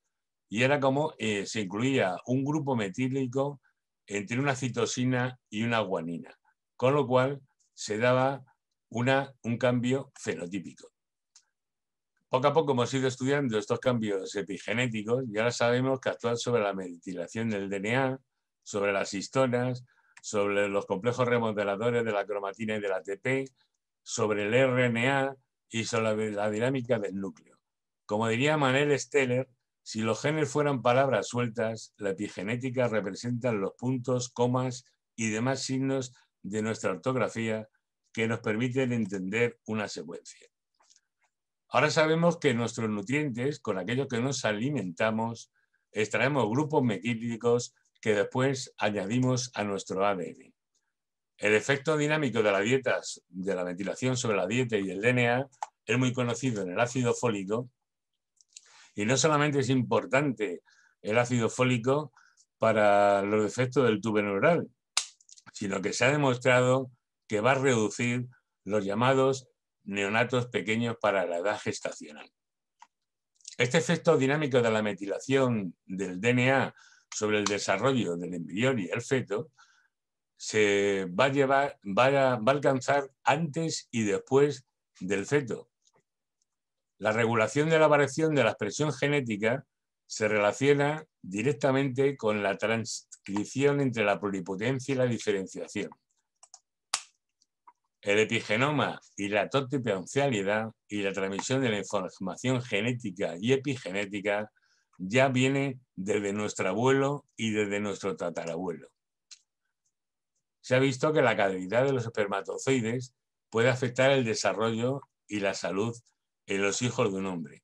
[SPEAKER 3] y era como eh, se incluía un grupo metílico entre una citosina y una guanina, con lo cual se daba una, un cambio fenotípico. Poco a poco hemos ido estudiando estos cambios epigenéticos y ahora sabemos que actúan sobre la metilación del DNA, sobre las histonas, sobre los complejos remodeladores de la cromatina y de la ATP, sobre el RNA y sobre la dinámica del núcleo. Como diría Manuel Steller, si los genes fueran palabras sueltas, la epigenética representa los puntos, comas y demás signos de nuestra ortografía que nos permiten entender una secuencia. Ahora sabemos que nuestros nutrientes, con aquellos que nos alimentamos, extraemos grupos metílicos que después añadimos a nuestro ADN. El efecto dinámico de las dietas, de la ventilación sobre la dieta y el DNA es muy conocido en el ácido fólico y no solamente es importante el ácido fólico para los efectos del tubo neural, sino que se ha demostrado que va a reducir los llamados neonatos pequeños para la edad gestacional. Este efecto dinámico de la metilación del DNA sobre el desarrollo del embrión y el feto se va a, alcanzar antes y después del feto. La regulación de la variación de la expresión genética se relaciona directamente con la transcripción entre la pluripotencia y la diferenciación el epigenoma y la totipotencialidad y la transmisión de la información genética y epigenética ya viene desde nuestro abuelo y desde nuestro tatarabuelo. Se ha visto que la calidad de los espermatozoides puede afectar el desarrollo y la salud en los hijos de un hombre.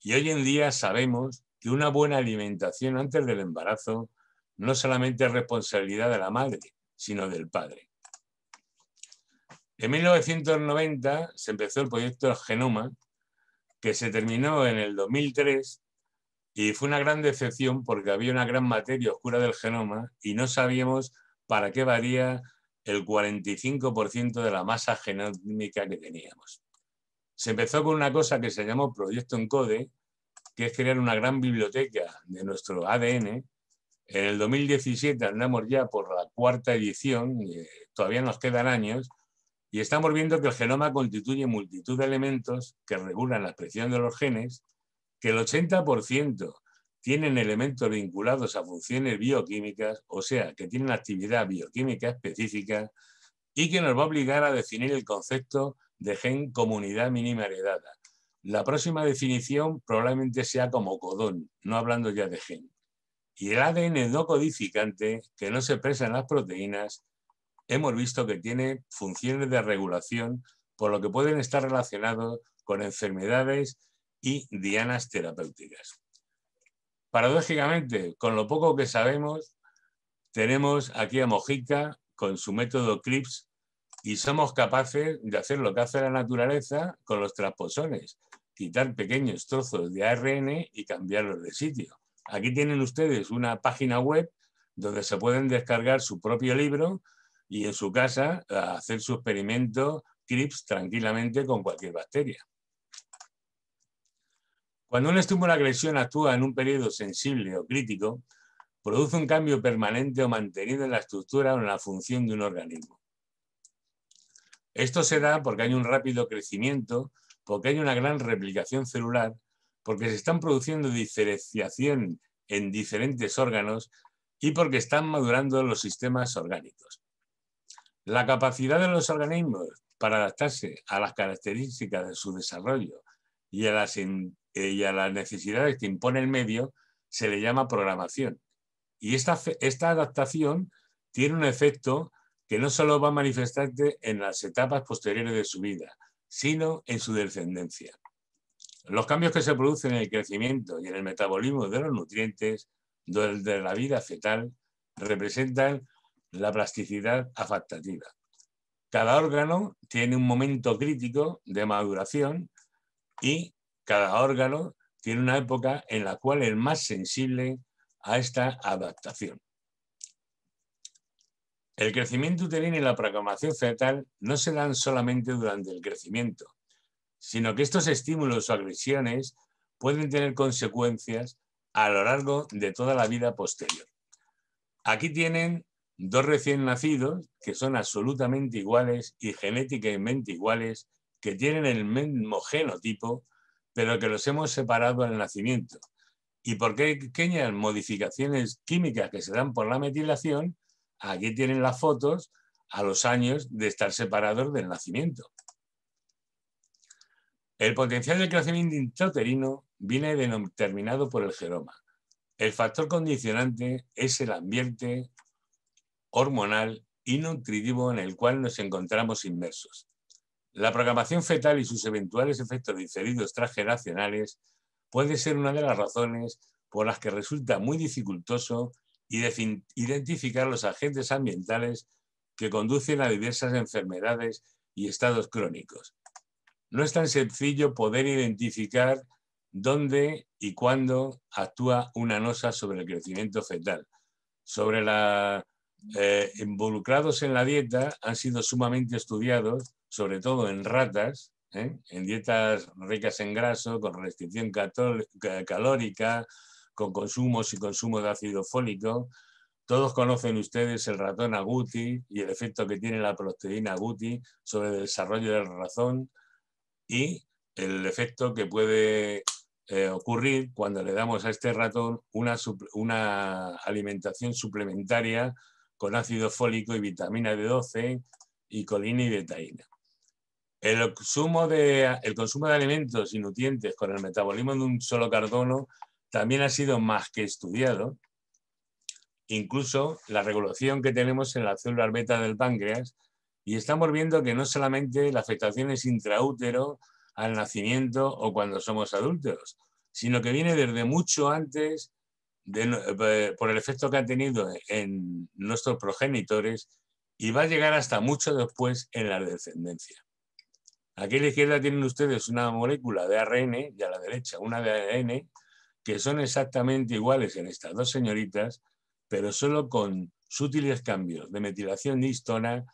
[SPEAKER 3] Y hoy en día sabemos que una buena alimentación antes del embarazo no solamente es responsabilidad de la madre, sino del padre. En 1990 se empezó el proyecto Genoma, que se terminó en el 2003 y fue una gran decepción porque había una gran materia oscura del genoma y no sabíamos para qué varía el 45% de la masa genómica que teníamos. Se empezó con una cosa que se llamó Proyecto Encode, que es crear una gran biblioteca de nuestro ADN. En el 2017 andamos ya por la cuarta edición, eh, todavía nos quedan años, y estamos viendo que el genoma constituye multitud de elementos que regulan la expresión de los genes, que el 80% tienen elementos vinculados a funciones bioquímicas, o sea, que tienen actividad bioquímica específica y que nos va a obligar a definir el concepto de gen comunidad mínima heredada. La próxima definición probablemente sea como codón, no hablando ya de gen. Y el ADN no codificante, que no se expresa en las proteínas, hemos visto que tiene funciones de regulación, por lo que pueden estar relacionados con enfermedades y dianas terapéuticas. Paradójicamente, con lo poco que sabemos, tenemos aquí a Mojica con su método CRIPS y somos capaces de hacer lo que hace la naturaleza con los transposones, quitar pequeños trozos de ARN y cambiarlos de sitio. Aquí tienen ustedes una página web donde se pueden descargar su propio libro y en su casa a hacer su experimento CRIPS tranquilamente con cualquier bacteria. Cuando un estímulo de agresión actúa en un periodo sensible o crítico, produce un cambio permanente o mantenido en la estructura o en la función de un organismo. Esto se da porque hay un rápido crecimiento, porque hay una gran replicación celular, porque se están produciendo diferenciación en diferentes órganos y porque están madurando los sistemas orgánicos. La capacidad de los organismos para adaptarse a las características de su desarrollo y a las, eh, necesidades que impone el medio se le llama programación. Y esta, adaptación tiene un efecto que no solo va a manifestarse en las etapas posteriores de su vida, sino en su descendencia. Los cambios que se producen en el crecimiento y en el metabolismo de los nutrientes durante la vida fetal representan la plasticidad afectativa. Cada órgano tiene un momento crítico de maduración y cada órgano tiene una época en la cual es más sensible a esta adaptación. El crecimiento uterino y la programación fetal no se dan solamente durante el crecimiento, sino que estos estímulos o agresiones pueden tener consecuencias a lo largo de toda la vida posterior. Aquí tienen dos recién nacidos que son absolutamente iguales y genéticamente iguales, que tienen el mismo genotipo, pero que los hemos separado al nacimiento. Y porque hay pequeñas modificaciones químicas que se dan por la metilación, aquí tienen las fotos a los años de estar separados del nacimiento. El potencial de crecimiento intrauterino viene determinado por el geroma. El factor condicionante es el ambiente, hormonal y nutritivo en el cual nos encontramos inmersos. La programación fetal y sus eventuales efectos diferidos transgeneracionales puede ser una de las razones por las que resulta muy dificultoso identificar los agentes ambientales que conducen a diversas enfermedades y estados crónicos. No es tan sencillo poder identificar dónde y cuándo actúa una nosa sobre el crecimiento fetal, sobre la eh, involucrados en la dieta han sido sumamente estudiados, sobre todo en ratas, ¿eh? en dietas ricas en graso, con restricción calórica, con consumos y consumo de ácido fólico. Todos conocen ustedes el ratón aguti y el efecto que tiene la proteína aguti sobre el desarrollo del razón y el efecto que puede eh, ocurrir cuando le damos a este ratón una alimentación suplementaria con ácido fólico y vitamina B12 y colina y betaína. El consumo, de, el consumo de alimentos y nutrientes con el metabolismo de un solo carbono también ha sido más que estudiado. Incluso la regulación que tenemos en la célula beta del páncreas y estamos viendo que no solamente la afectación es intraútero al nacimiento o cuando somos adultos, sino que viene desde mucho antes eh, por el efecto que ha tenido en nuestros progenitores y va a llegar hasta mucho después en la descendencia. Aquí a la izquierda tienen ustedes una molécula de ARN y a la derecha una de ADN, que son exactamente iguales en estas dos señoritas, pero solo con sutiles cambios de metilación de histona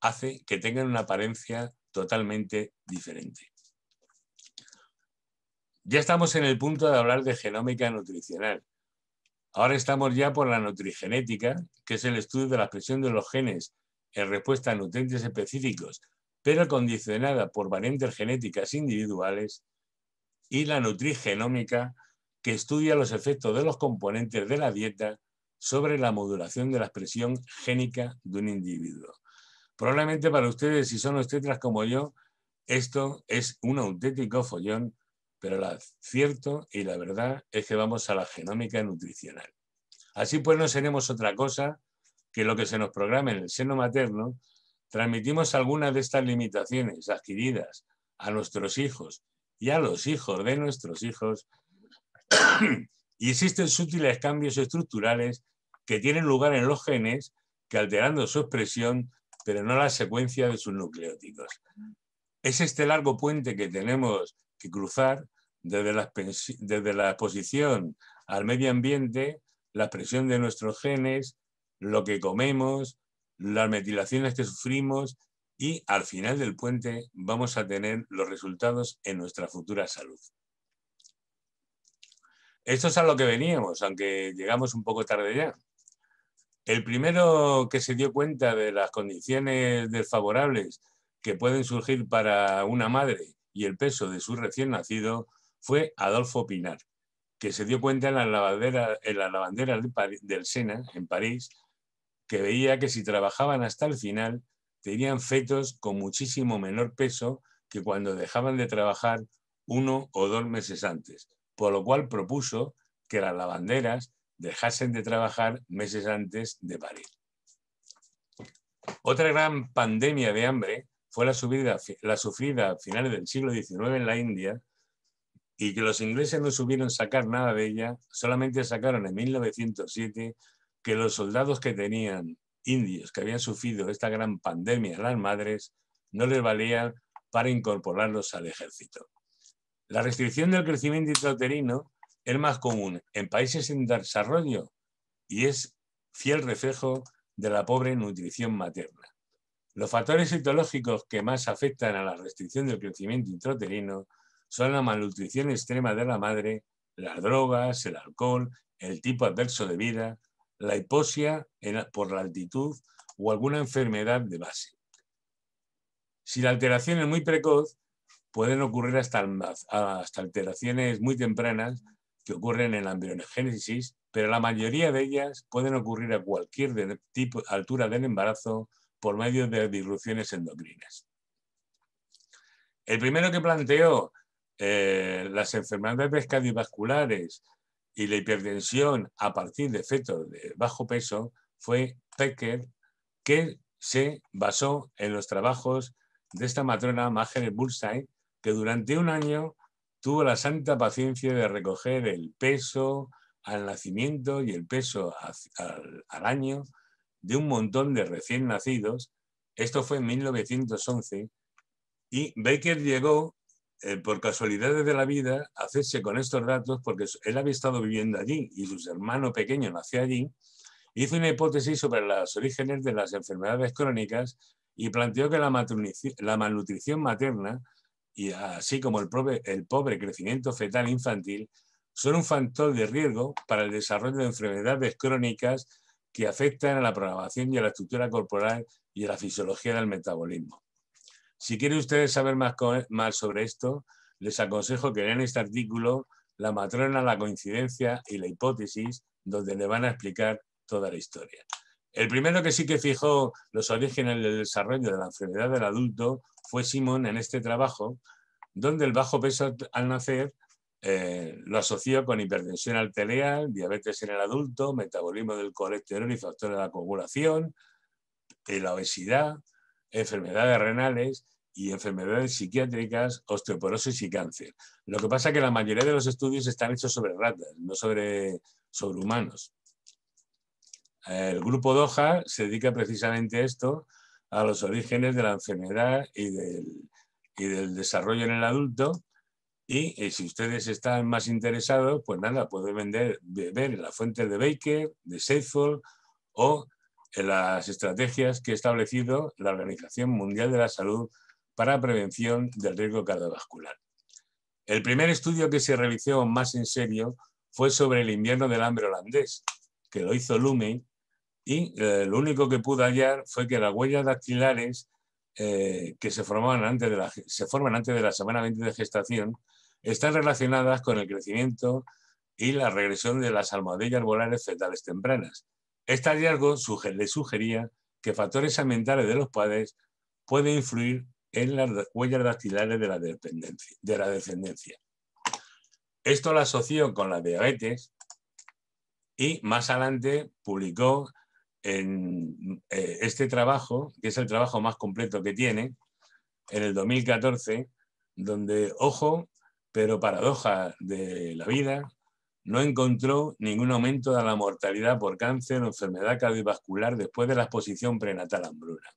[SPEAKER 3] hace que tengan una apariencia totalmente diferente. Ya estamos en el punto de hablar de genómica nutricional, Ahora estamos ya por la nutrigenética, que es el estudio de la expresión de los genes en respuesta a nutrientes específicos, pero condicionada por variantes genéticas individuales, y la nutrigenómica, que estudia los efectos de los componentes de la dieta sobre la modulación de la expresión génica de un individuo. Probablemente para ustedes, si son obstetras como yo, esto es un auténtico follón pero lo cierto y la verdad es que vamos a la genómica nutricional. Así pues no seremos otra cosa que lo que se nos programa en el seno materno, transmitimos algunas de estas limitaciones adquiridas a nuestros hijos y a los hijos de nuestros hijos, y existen sutiles cambios estructurales que tienen lugar en los genes, que alterando su expresión, pero no la secuencia de sus nucleóticos. Es este largo puente que tenemos que cruzar desde la, desde la exposición al medio ambiente, la expresión de nuestros genes, lo que comemos, las metilaciones que sufrimos y al final del puente vamos a tener los resultados en nuestra futura salud. Esto es a lo que veníamos, aunque llegamos un poco tarde ya. El primero que se dio cuenta de las condiciones desfavorables que pueden surgir para una madre y el peso de su recién nacido fue Adolfo Pinar, que se dio cuenta en la lavandera, del Sena, en París, que veía que si trabajaban hasta el final, tenían fetos con muchísimo menor peso que cuando dejaban de trabajar uno o dos meses antes, por lo cual propuso que las lavanderas dejasen de trabajar meses antes de parir. Otra gran pandemia de hambre fue la, la sufrida a finales del siglo XIX en la India y que los ingleses no supieron sacar nada de ella, solamente sacaron en 1907 que los soldados que tenían indios que habían sufrido esta gran pandemia, las madres, no les valían para incorporarlos al ejército. La restricción del crecimiento intrauterino es más común en países en desarrollo y es fiel reflejo de la pobre nutrición materna. Los factores etológicos que más afectan a la restricción del crecimiento intrauterino son la malnutrición extrema de la madre, las drogas, el alcohol, el tipo adverso de vida, la hipoxia por la altitud o alguna enfermedad de base. Si la alteración es muy precoz, pueden ocurrir hasta, alteraciones muy tempranas que ocurren en la embriogénesis, pero la mayoría de ellas pueden ocurrir a cualquier altura del embarazo por medio de disrupciones endocrinas. El primero que planteó eh, las enfermedades cardiovasculares y la hipertensión a partir de fetos de bajo peso fue Pecker, que se basó en los trabajos de esta matrona Margaret Bullseye, que durante un año tuvo la santa paciencia de recoger el peso al nacimiento y el peso al año de un montón de recién nacidos. Esto fue en 1911 y Baker llegó, eh, por casualidades de la vida, a hacerse con estos datos porque él había estado viviendo allí y su hermano pequeño nació allí. Hizo una hipótesis sobre los orígenes de las enfermedades crónicas y planteó que la, malnutrición materna y así como el pobre, el pobre crecimiento fetal infantil son un factor de riesgo para el desarrollo de enfermedades crónicas que afectan a la programación y a la estructura corporal y a la fisiología del metabolismo. Si quieren ustedes saber más, más sobre esto, les aconsejo que lean este artículo, La matrona, la coincidencia y la hipótesis, donde le van a explicar toda la historia. El primero que sí que fijó los orígenes del desarrollo de la enfermedad del adulto fue Simon en este trabajo, donde el bajo peso al nacer eh, lo asoció con hipertensión arterial, diabetes en el adulto, metabolismo del colesterol y factores de la coagulación, eh, la obesidad, enfermedades renales y enfermedades psiquiátricas, osteoporosis y cáncer. Lo que pasa es que la mayoría de los estudios están hechos sobre ratas, no sobre, sobre humanos. El grupo Doha se dedica precisamente a esto, a los orígenes de la enfermedad y del desarrollo en el adulto, y eh, si ustedes están más interesados, pues nada, pueden ver la fuente de Baker, de Seifold o las estrategias que ha establecido la Organización Mundial de la Salud para prevención del riesgo cardiovascular. El primer estudio que se realizó más en serio fue sobre el invierno del hambre holandés, que lo hizo Lumen, y eh, lo único que pudo hallar fue que las huellas dactilares eh, que se, formaban antes de la, se forman antes de la semana 20 de gestación están relacionadas con el crecimiento y la regresión de las almohadillas volares fetales tempranas. Este hallazgo le sugería que factores ambientales de los padres pueden influir en las huellas dactilares de la, de la descendencia. Esto lo asoció con la diabetes y más adelante publicó en eh, este trabajo, que es el trabajo más completo que tiene, en el 2014, donde, ojo, pero paradoja de la vida, no encontró ningún aumento de la mortalidad por cáncer o enfermedad cardiovascular después de la exposición prenatal a hambruna.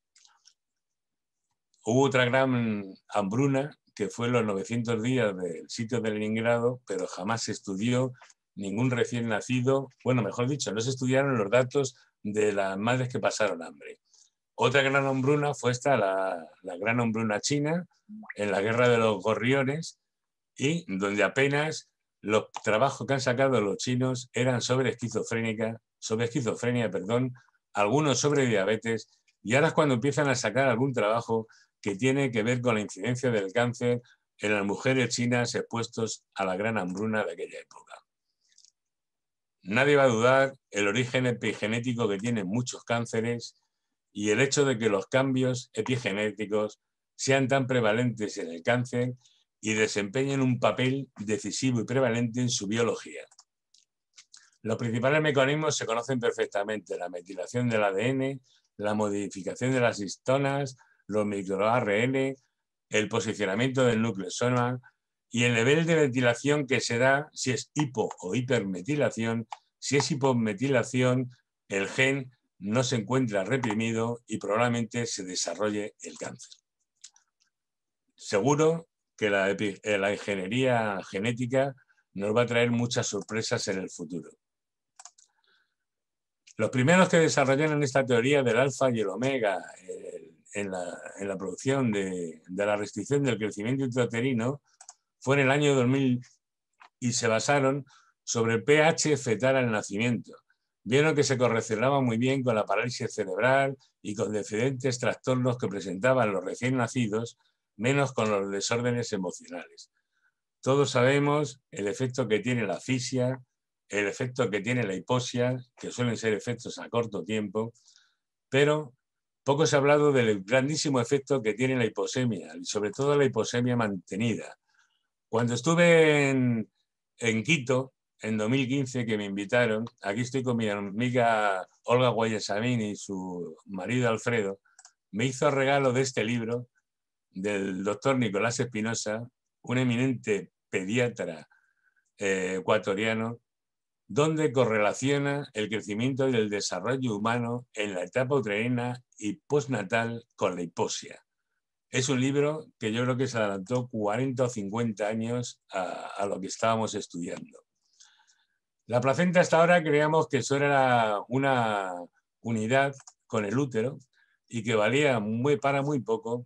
[SPEAKER 3] Hubo otra gran hambruna que fue los 900 días del sitio de Leningrado, pero jamás se estudió ningún recién nacido, bueno, mejor dicho, no se estudiaron los datos de las madres que pasaron hambre. Otra gran hambruna fue esta, la, la gran hambruna china, en la guerra de los gorriones, y donde apenas los trabajos que han sacado los chinos eran sobre esquizofrénica, sobre esquizofrenia, perdón, algunos sobre diabetes, y ahora es cuando empiezan a sacar algún trabajo que tiene que ver con la incidencia del cáncer en las mujeres chinas expuestos a la gran hambruna de aquella época. Nadie va a dudar el origen epigenético que tienen muchos cánceres y el hecho de que los cambios epigenéticos sean tan prevalentes en el cáncer y desempeñan un papel decisivo y prevalente en su biología. Los principales mecanismos se conocen perfectamente, la metilación del ADN, la modificación de las histonas, los microARN, el posicionamiento del núcleo sonar. y el nivel de metilación que se da si es hipo o hipermetilación. Si es hipometilación, el gen no se encuentra reprimido y probablemente se desarrolle el cáncer. Seguro que eh, la, ingeniería genética nos va a traer muchas sorpresas en el futuro. Los primeros que desarrollaron esta teoría del alfa y el omega eh, en, la, producción de, de, la restricción del crecimiento intrauterino fue en el año 2000 y se basaron sobre el pH fetal al nacimiento. Vieron que se correlacionaba muy bien con la parálisis cerebral y con diferentes trastornos que presentaban los recién nacidos menos con los desórdenes emocionales. Todos sabemos el efecto que tiene la fisia, el efecto que tiene la hiposia, que suelen ser efectos a corto tiempo, pero poco se ha hablado del grandísimo efecto que tiene la hiposemia, y sobre todo la hiposemia mantenida. Cuando estuve en, en Quito, en 2015, que me invitaron, aquí estoy con mi amiga Olga Guayasamín y su marido Alfredo, me hizo regalo de este libro del doctor Nicolás Espinosa, un eminente pediatra eh, ecuatoriano, donde correlaciona el crecimiento y el desarrollo humano en la etapa uterina y postnatal con la hipoxia. Es un libro que yo creo que se adelantó 40 o 50 años a, lo que estábamos estudiando. La placenta hasta ahora creíamos que eso era una unidad con el útero y que valía para muy poco,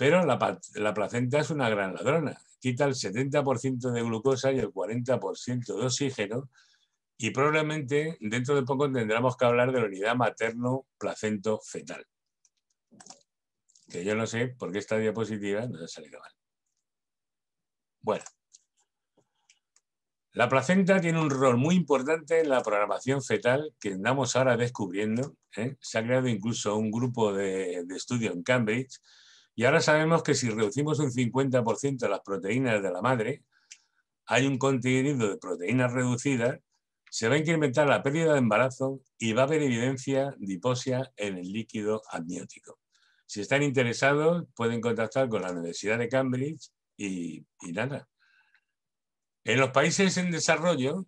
[SPEAKER 3] pero la, placenta es una gran ladrona. Quita el 70% de glucosa y el 40% de oxígeno y probablemente dentro de poco tendremos que hablar de la unidad materno-placento-fetal. Que yo no sé por qué esta diapositiva no ha salido mal. Bueno, la placenta tiene un rol muy importante en la programación fetal que andamos ahora descubriendo. ¿eh? Se ha creado incluso un grupo de estudio en Cambridge y ahora sabemos que si reducimos un 50% las proteínas de la madre, hay un contenido de proteínas reducidas, se va a incrementar la pérdida de embarazo y va a haber evidencia de hiposia en el líquido amniótico. Si están interesados, pueden contactar con la Universidad de Cambridge y nada. En los países en desarrollo,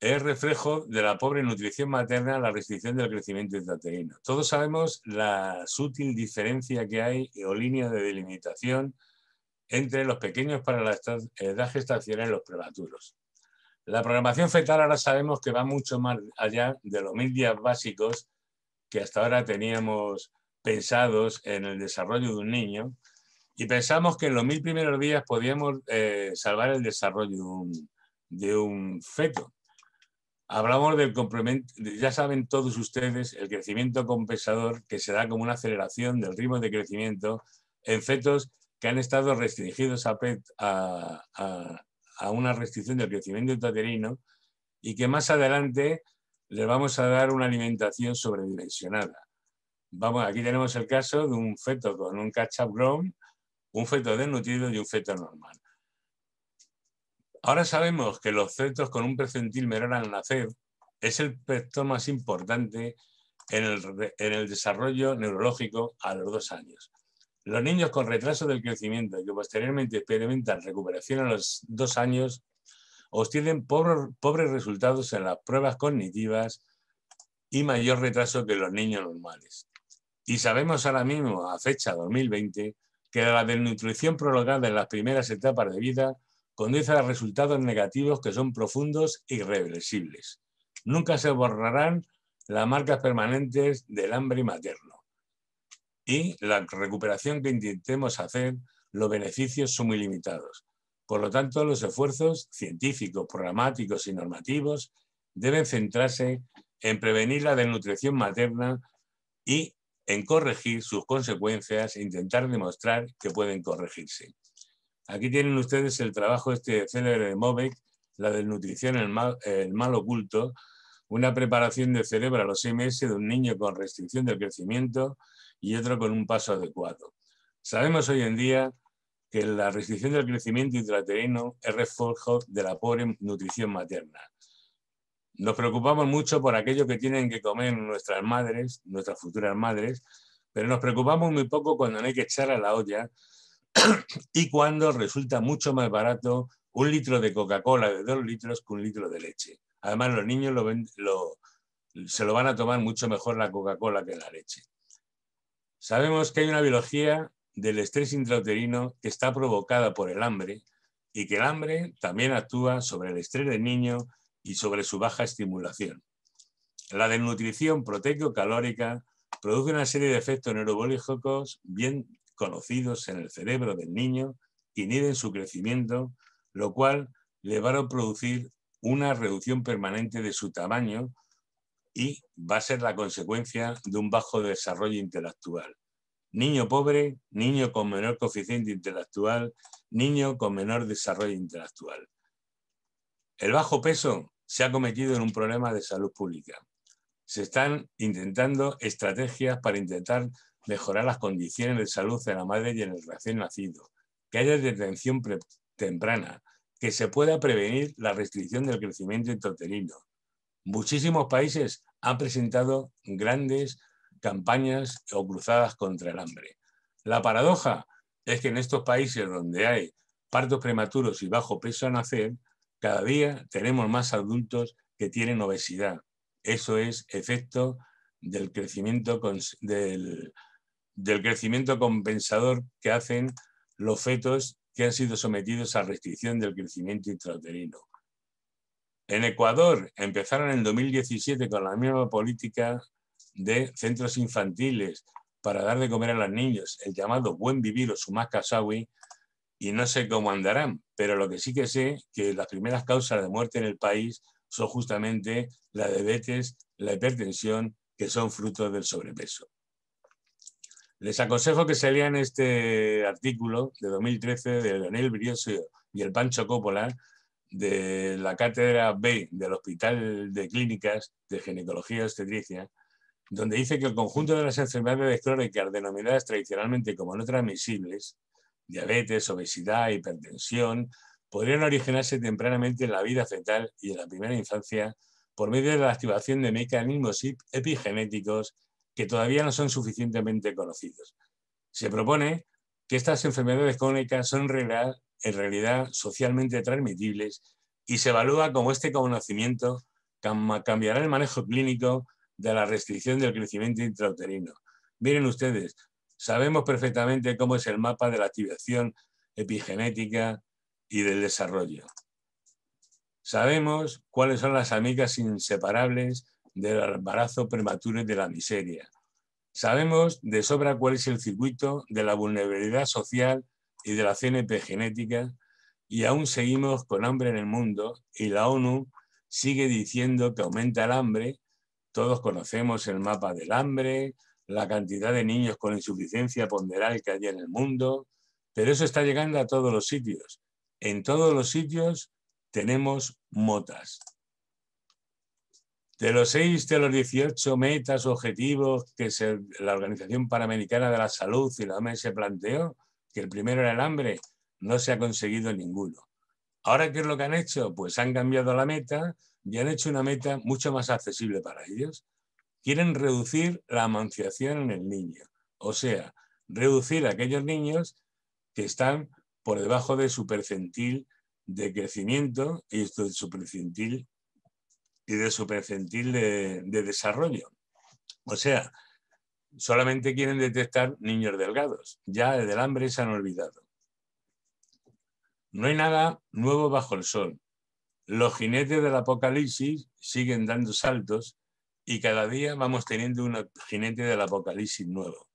[SPEAKER 3] es reflejo de la pobre nutrición materna la restricción del crecimiento intrauterino. Todos sabemos la sutil diferencia que hay o línea de delimitación entre los pequeños para la eh, edad gestacional y los prematuros. La programación fetal ahora sabemos que va mucho más allá de los mil días básicos que hasta ahora teníamos pensados en el desarrollo de un niño y pensamos que en los mil primeros días podíamos eh, salvar el desarrollo de un feto Hablamos del complemento, ya saben todos ustedes, el crecimiento compensador que se da como una aceleración del ritmo de crecimiento en fetos que han estado restringidos a, a, una restricción del crecimiento intrauterino y que más adelante les vamos a dar una alimentación sobredimensionada. Vamos, aquí tenemos el caso de un feto con un catch-up grown, un feto desnutrido y un feto normal. Ahora sabemos que los fetos con un percentil menor al nacer es el factor más importante en el, desarrollo neurológico a los dos años. Los niños con retraso del crecimiento que posteriormente experimentan recuperación a los dos años obtienen pobres resultados en las pruebas cognitivas y mayor retraso que los niños normales. Y sabemos ahora mismo, a fecha 2020, que la desnutrición prolongada en las primeras etapas de vida conduce a resultados negativos que son profundos e irreversibles. Nunca se borrarán las marcas permanentes del hambre materno. Y la recuperación que intentemos hacer, los beneficios son muy limitados. Por lo tanto, los esfuerzos científicos, programáticos y normativos deben centrarse en prevenir la desnutrición materna y en corregir sus consecuencias e intentar demostrar que pueden corregirse. Aquí tienen ustedes el trabajo este célebre de Mobeck, la desnutrición, el mal, el mal oculto, una preparación de cerebro a los seis de un niño con restricción del crecimiento y otro con un paso adecuado. Sabemos hoy en día que la restricción del crecimiento intrauterino es reflejo de la pobre nutrición materna. Nos preocupamos mucho por aquello que tienen que comer nuestras madres, nuestras futuras madres, pero nos preocupamos muy poco cuando no hay que echar a la olla y cuando resulta mucho más barato un litro de Coca-Cola de dos litros que un litro de leche. Además, los niños lo ven, se lo van a tomar mucho mejor la Coca-Cola que la leche. Sabemos que hay una biología del estrés intrauterino que está provocada por el hambre y que el hambre también actúa sobre el estrés del niño y sobre su baja estimulación. La desnutrición proteico-calórica produce una serie de efectos neurobiológicos bien conocidos en el cerebro del niño inhiben su crecimiento, lo cual le va a producir una reducción permanente de su tamaño y va a ser la consecuencia de un bajo desarrollo intelectual. Niño pobre, niño con menor coeficiente intelectual, niño con menor desarrollo intelectual. El bajo peso se ha cometido en un problema de salud pública. Se están intentando estrategias para intentar mejorar las condiciones de salud de la madre y en el recién nacido, que haya detención temprana, que se pueda prevenir la restricción del crecimiento intrauterino. Muchísimos países han presentado grandes campañas o cruzadas contra el hambre. La paradoja es que en estos países donde hay partos prematuros y bajo peso a nacer, cada día tenemos más adultos que tienen obesidad. Eso es efecto del crecimiento del, del crecimiento compensador que hacen los fetos que han sido sometidos a restricción del crecimiento intrauterino. En Ecuador empezaron en 2017 con la misma política de centros infantiles para dar de comer a los niños, el llamado Buen Vivir o Sumas Casawi, y no sé cómo andarán, pero lo que sí que sé que las primeras causas de muerte en el país son justamente la diabetes, la hipertensión, que son frutos del sobrepeso. Les aconsejo que se lean este artículo de 2013 de Daniel Briosio y el Pancho Coppola de la Cátedra B del Hospital de Clínicas de Ginecología y Obstetricia, donde dice que el conjunto de las enfermedades crónicas denominadas tradicionalmente como no transmisibles, diabetes, obesidad, hipertensión, podrían originarse tempranamente en la vida fetal y en la primera infancia por medio de la activación de mecanismos epigenéticos que todavía no son suficientemente conocidos. Se propone que estas enfermedades crónicas son en realidad socialmente transmitibles y se evalúa cómo este conocimiento cambiará el manejo clínico de la restricción del crecimiento intrauterino. Miren ustedes, sabemos perfectamente cómo es el mapa de la activación epigenética y del desarrollo. Sabemos cuáles son las amigas inseparables del embarazo prematuro y de la miseria. Sabemos de sobra cuál es el circuito de la vulnerabilidad social y de la CNP genética y aún seguimos con hambre en el mundo y la ONU sigue diciendo que aumenta el hambre. Todos conocemos el mapa del hambre, la cantidad de niños con insuficiencia ponderal que hay en el mundo, pero eso está llegando a todos los sitios. En todos los sitios tenemos motas. De los seis de los 18 metas objetivos que la Organización Panamericana de la Salud y la OMS planteó, que el primero era el hambre, no se ha conseguido ninguno. Ahora, ¿qué es lo que han hecho? Pues han cambiado la meta y han hecho una meta mucho más accesible para ellos. Quieren reducir la amanciación en el niño, o sea, reducir a aquellos niños que están por debajo de su percentil de crecimiento y de su percentil y de su percentil de, desarrollo. O sea, solamente quieren detectar niños delgados. Ya del hambre se han olvidado. No hay nada nuevo bajo el sol. Los jinetes del apocalipsis siguen dando saltos y cada día vamos teniendo un jinete del apocalipsis nuevo.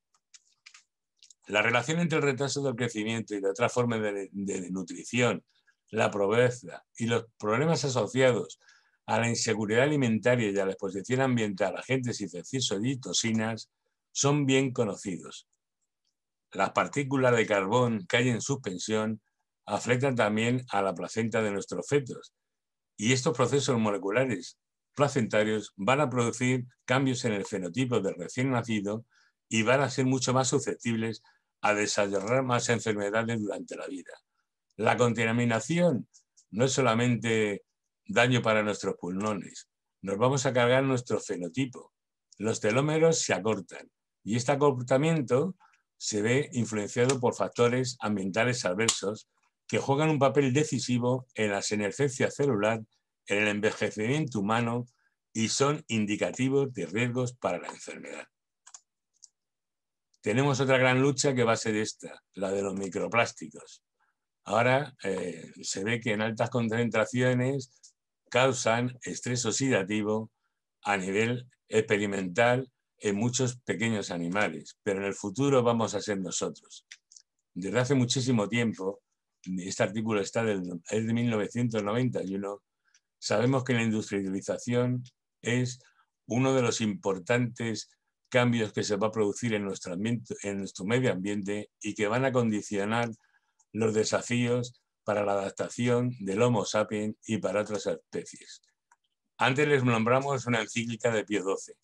[SPEAKER 3] La relación entre el retraso del crecimiento y la otra forma de, de nutrición, la pobreza y los problemas asociados a la inseguridad alimentaria y a la exposición ambiental a agentes infecciosos y toxinas son bien conocidos. Las partículas de carbón que hay en suspensión afectan también a la placenta de nuestros fetos y estos procesos moleculares placentarios van a producir cambios en el fenotipo del recién nacido y van a ser mucho más susceptibles a desarrollar más enfermedades durante la vida. La contaminación no es solamente daño para nuestros pulmones. Nos vamos a cargar nuestro fenotipo. Los telómeros se acortan y este acortamiento se ve influenciado por factores ambientales adversos que juegan un papel decisivo en la senescencia celular, en el envejecimiento humano y son indicativos de riesgos para la enfermedad. Tenemos otra gran lucha que va a ser esta, la de los microplásticos. Ahora eh, se ve que en altas concentraciones causan estrés oxidativo a nivel experimental en muchos pequeños animales, pero en el futuro vamos a ser nosotros. Desde hace muchísimo tiempo, este artículo está es de 1991, sabemos que la industrialización es uno de los importantes cambios que se va a producir en nuestro medio ambiente y que van a condicionar los desafíos para la adaptación del Homo sapiens y para otras especies. Antes les nombramos una encíclica de Pío XII,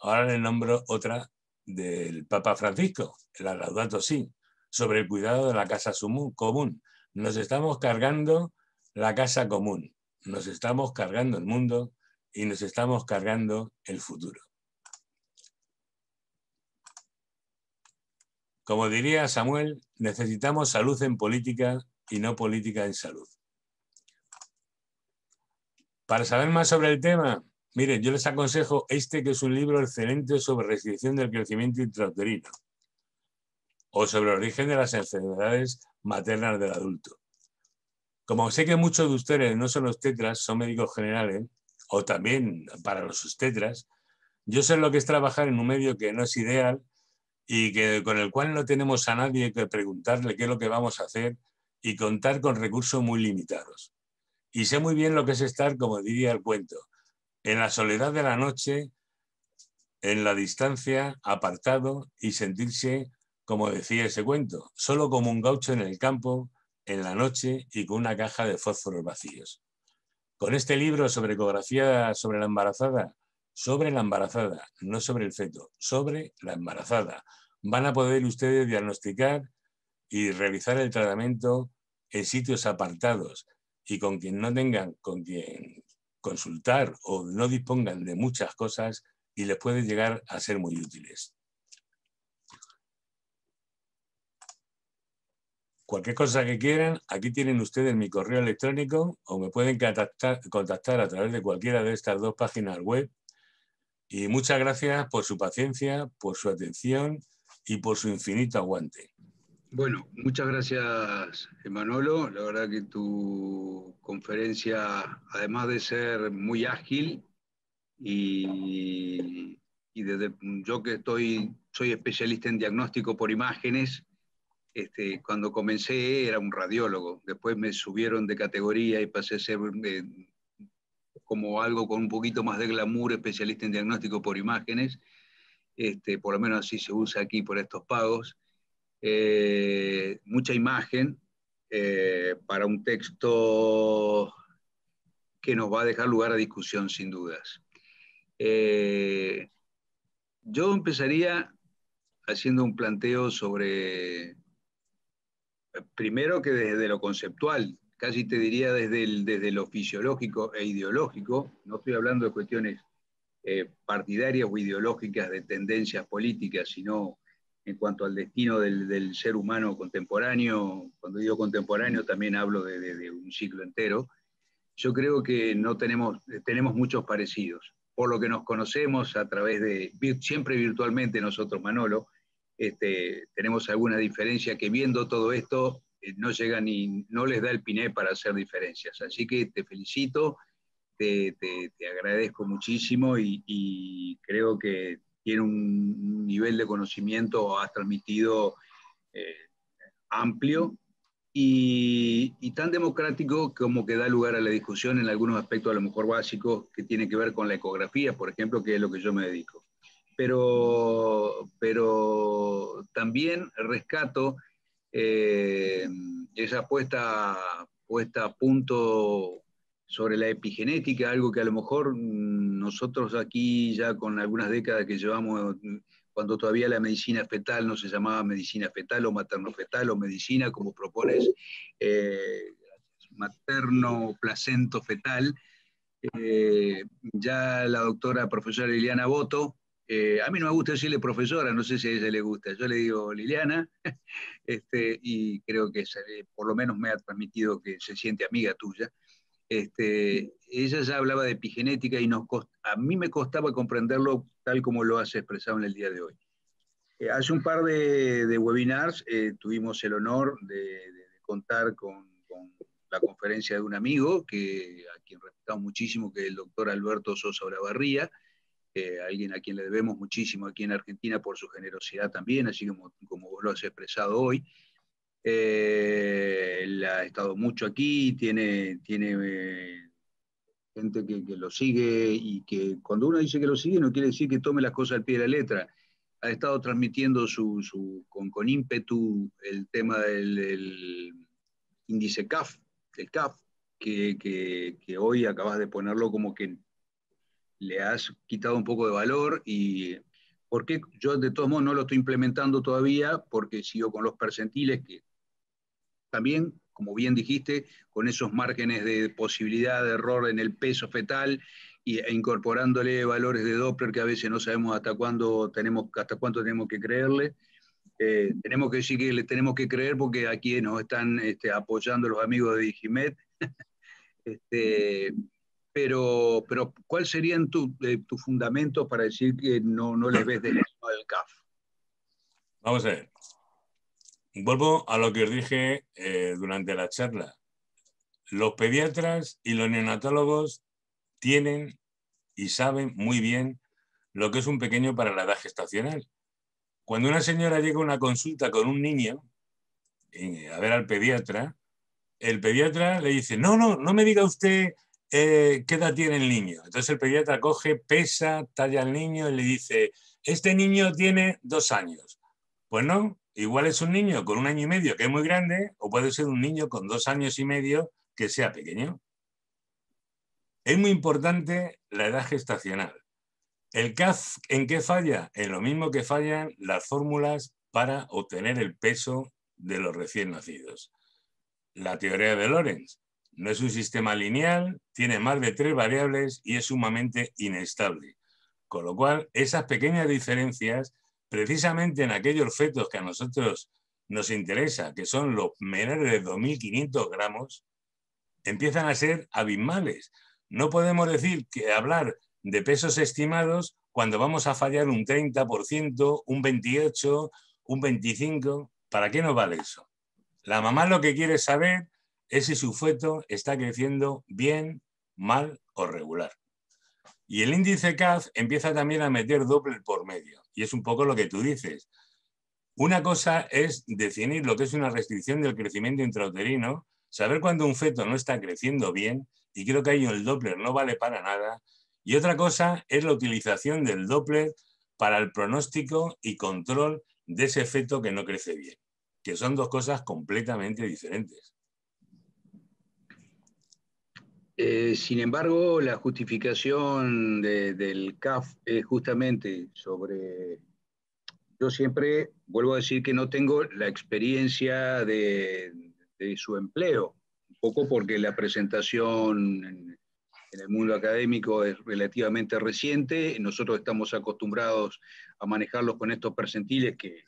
[SPEAKER 3] ahora les nombro otra del Papa Francisco, el Laudato Si, sobre el cuidado de la casa común. Nos estamos cargando la casa común, nos estamos cargando el mundo y nos estamos cargando el futuro. Como diría Samuel, necesitamos salud en política y no política en salud. Para saber más sobre el tema, miren, yo les aconsejo este que es un libro excelente sobre restricción del crecimiento intrauterino o sobre el origen de las enfermedades maternas del adulto. Como sé que muchos de ustedes no son obstetras, son médicos generales, o también para los obstetras, yo sé lo que es trabajar en un medio que no es ideal y que, con el cual no tenemos a nadie que preguntarle qué es lo que vamos a hacer y contar con recursos muy limitados. Y sé muy bien lo que es estar, como diría el cuento, en la soledad de la noche, en la distancia, apartado y sentirse, como decía ese cuento, solo como un gaucho en el campo, en la noche y con una caja de fósforos vacíos. Con este libro sobre ecografía sobre la embarazada, sobre la embarazada, no sobre el feto, sobre la embarazada, van a poder ustedes diagnosticar y realizar el tratamiento en sitios apartados y con quien no tengan con quien consultar o no dispongan de muchas cosas y les puede llegar a ser muy útiles. Cualquier cosa que quieran, aquí tienen ustedes mi correo electrónico o me pueden contactar, contactar a través de cualquiera de estas dos páginas web. Y muchas gracias por su paciencia, por su atención y por su infinito aguante.
[SPEAKER 2] Bueno, muchas gracias, Emanolo. La verdad que tu conferencia, además de ser muy ágil y, desde yo que estoy, soy especialista en diagnóstico por imágenes, este, cuando comencé era un radiólogo, después me subieron de categoría y pasé a ser eh, como algo con un poquito más de glamour, especialista en diagnóstico por imágenes, este, por lo menos así se usa aquí por estos pagos. Eh, mucha imagen eh, para un texto que nos va a dejar lugar a discusión sin dudas. Eh, yo empezaría haciendo un planteo sobre, primero que desde lo conceptual, casi te diría desde, desde lo fisiológico e ideológico, no estoy hablando de cuestiones partidarias o ideológicas de tendencias políticas, sino en cuanto al destino del, ser humano contemporáneo, cuando digo contemporáneo también hablo de, un ciclo entero, yo creo que no tenemos, tenemos muchos parecidos. Por lo que nos conocemos a través de, siempre virtualmente nosotros, Manolo, este, tenemos alguna diferencia que viendo todo esto eh, no llega ni, no les da el piné para hacer diferencias. Así que te felicito, te, agradezco muchísimo y creo que tiene un nivel de conocimiento, has transmitido eh, amplio y, tan democrático como que da lugar a la discusión en algunos aspectos a lo mejor básicos que tiene que ver con la ecografía, por ejemplo, que es lo que yo me dedico. Pero, pero también rescato eh, esa puesta, puesta a punto sobre la epigenética, algo que a lo mejor mm, nosotros aquí ya con algunas décadas que llevamos, mm, cuando todavía la medicina fetal no se llamaba medicina fetal o materno fetal o medicina, como propones, eh, materno placento fetal, eh, ya la doctora profesora Liliana Boto, eh, a mí no me gusta decirle profesora, no sé si a ella le gusta, yo le digo Liliana, este, y creo que por lo menos me ha transmitido que se siente amiga tuya. Este, ella ya hablaba de epigenética y nos a mí me costaba comprenderlo tal como lo has expresado en el día de hoy. Eh, hace un par de, webinars eh, tuvimos el honor de, contar con, la conferencia de un amigo, que, a quien respetamos muchísimo, que es el doctor Alberto Sosa Bravarría, alguien a quien le debemos muchísimo aquí en Argentina por su generosidad también, así como, como lo has expresado hoy eh, él ha estado mucho aquí, tiene, tiene eh, gente que, lo sigue y que cuando uno dice que lo sigue no quiere decir que tome las cosas al pie de la letra. Ha estado transmitiendo su, su, con, ímpetu el tema del, índice CAF, del CAF, que, que, hoy acabas de ponerlo como que le has quitado un poco de valor y porque yo de todos modos no lo estoy implementando todavía porque sigo con los percentiles que también, como bien dijiste, con esos márgenes de posibilidad de error en el peso fetal e incorporándole valores de Doppler que a veces no sabemos hasta cuándo tenemos, hasta cuánto tenemos que creerle. Eh, tenemos que decir que le tenemos que creer porque aquí nos están este, apoyando los amigos de Digimed. Este, pero, pero, ¿cuál serían tus fundamentos para decir que
[SPEAKER 3] no, no les ves del CAF? Vamos a ver vuelvo a lo que os dije eh, durante la charla. Los pediatras y los neonatólogos tienen y saben muy bien lo que es un pequeño para la edad gestacional. Cuando una señora llega a una consulta con un niño, eh, a ver al pediatra, el pediatra le dice, no, no, no me diga usted eh, qué edad tiene el niño. Entonces el pediatra coge, pesa, talla al niño y le dice, este niño tiene dos años. Pues no, Igual es un niño con un año y medio que es muy grande o puede ser un niño con dos años y medio que sea pequeño. Es muy importante la edad gestacional. ¿El CAF en qué falla? En lo mismo que fallan las fórmulas para obtener el peso de los recién nacidos. La teoría de Lorenz. No es un sistema lineal, tiene más de tres variables y es sumamente inestable. Con lo cual, esas pequeñas diferencias precisamente en aquellos fetos que a nosotros nos interesa, que son los menores de 2.500 gramos, empiezan a ser abismales. No podemos decir que hablar de pesos estimados cuando vamos a fallar un 30%, un 28%, un 25%. ¿Para qué nos vale eso? La mamá lo que quiere saber es si su feto está creciendo bien, mal o regular. Y el índice CAF empieza también a meter doble por medio. Y es un poco lo que tú dices. Una cosa es definir lo que es una restricción del crecimiento intrauterino, saber cuándo un feto no está creciendo bien, y creo que ahí el Doppler no vale para nada. Y otra cosa es la utilización del Doppler para el pronóstico y control de ese feto que no crece bien, que son dos cosas completamente diferentes.
[SPEAKER 2] Eh, sin embargo, la justificación del CAF es justamente sobre... Yo siempre vuelvo a decir que no tengo la experiencia de, su empleo, un poco porque la presentación en, el mundo académico es relativamente reciente. Nosotros estamos acostumbrados a manejarlos con estos percentiles que,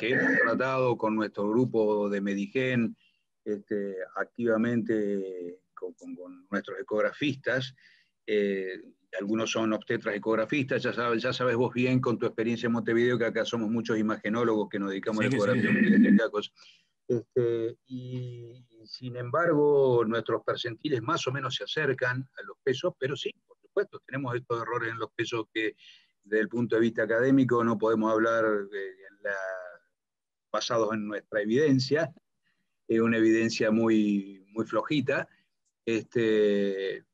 [SPEAKER 2] hemos tratado con nuestro grupo de Medigen este, activamente con, nuestros ecografistas. Eh, algunos son obstetras ecografistas, ya sabes, ya sabes vos bien con tu experiencia en Montevideo que acá somos muchos imagenólogos que nos dedicamos a ecografía este, y, sin embargo, nuestros percentiles más o menos se acercan a los pesos, pero sí, por supuesto, tenemos estos errores en los pesos que desde el punto de vista académico no podemos hablar basados en nuestra evidencia, es una evidencia muy, muy flojita, este,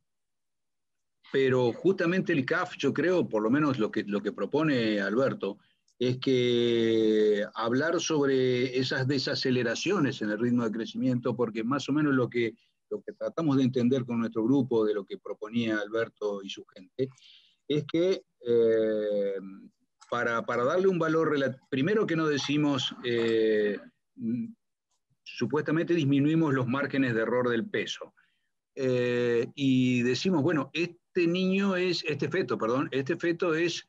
[SPEAKER 2] pero justamente el CAF, yo creo, por lo menos lo que, lo que propone Alberto, es que hablar sobre esas desaceleraciones en el ritmo de crecimiento, porque más o menos lo que, lo que tratamos de entender con nuestro grupo, de lo que proponía Alberto y su gente, es que eh, para, darle un valor, primero que no decimos, eh, supuestamente disminuimos los márgenes de error del peso. Eh, y decimos, bueno, este niño es, este feto, perdón, este feto es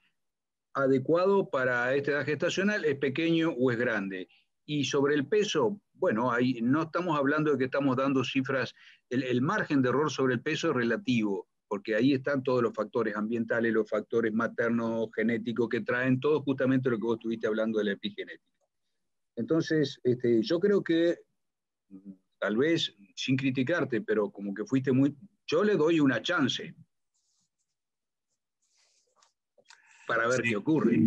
[SPEAKER 2] adecuado para esta edad gestacional, es pequeño o es grande. Y sobre el peso, bueno, ahí no estamos hablando de que estamos dando cifras, el, margen de error sobre el peso es relativo, porque ahí están todos los factores ambientales, los factores maternos, genéticos, que traen todo justamente lo que vos estuviste hablando de la epigenética. Entonces, este, yo creo que tal vez sin criticarte, pero como que fuiste muy, yo le
[SPEAKER 3] doy una chance para ver qué ocurre.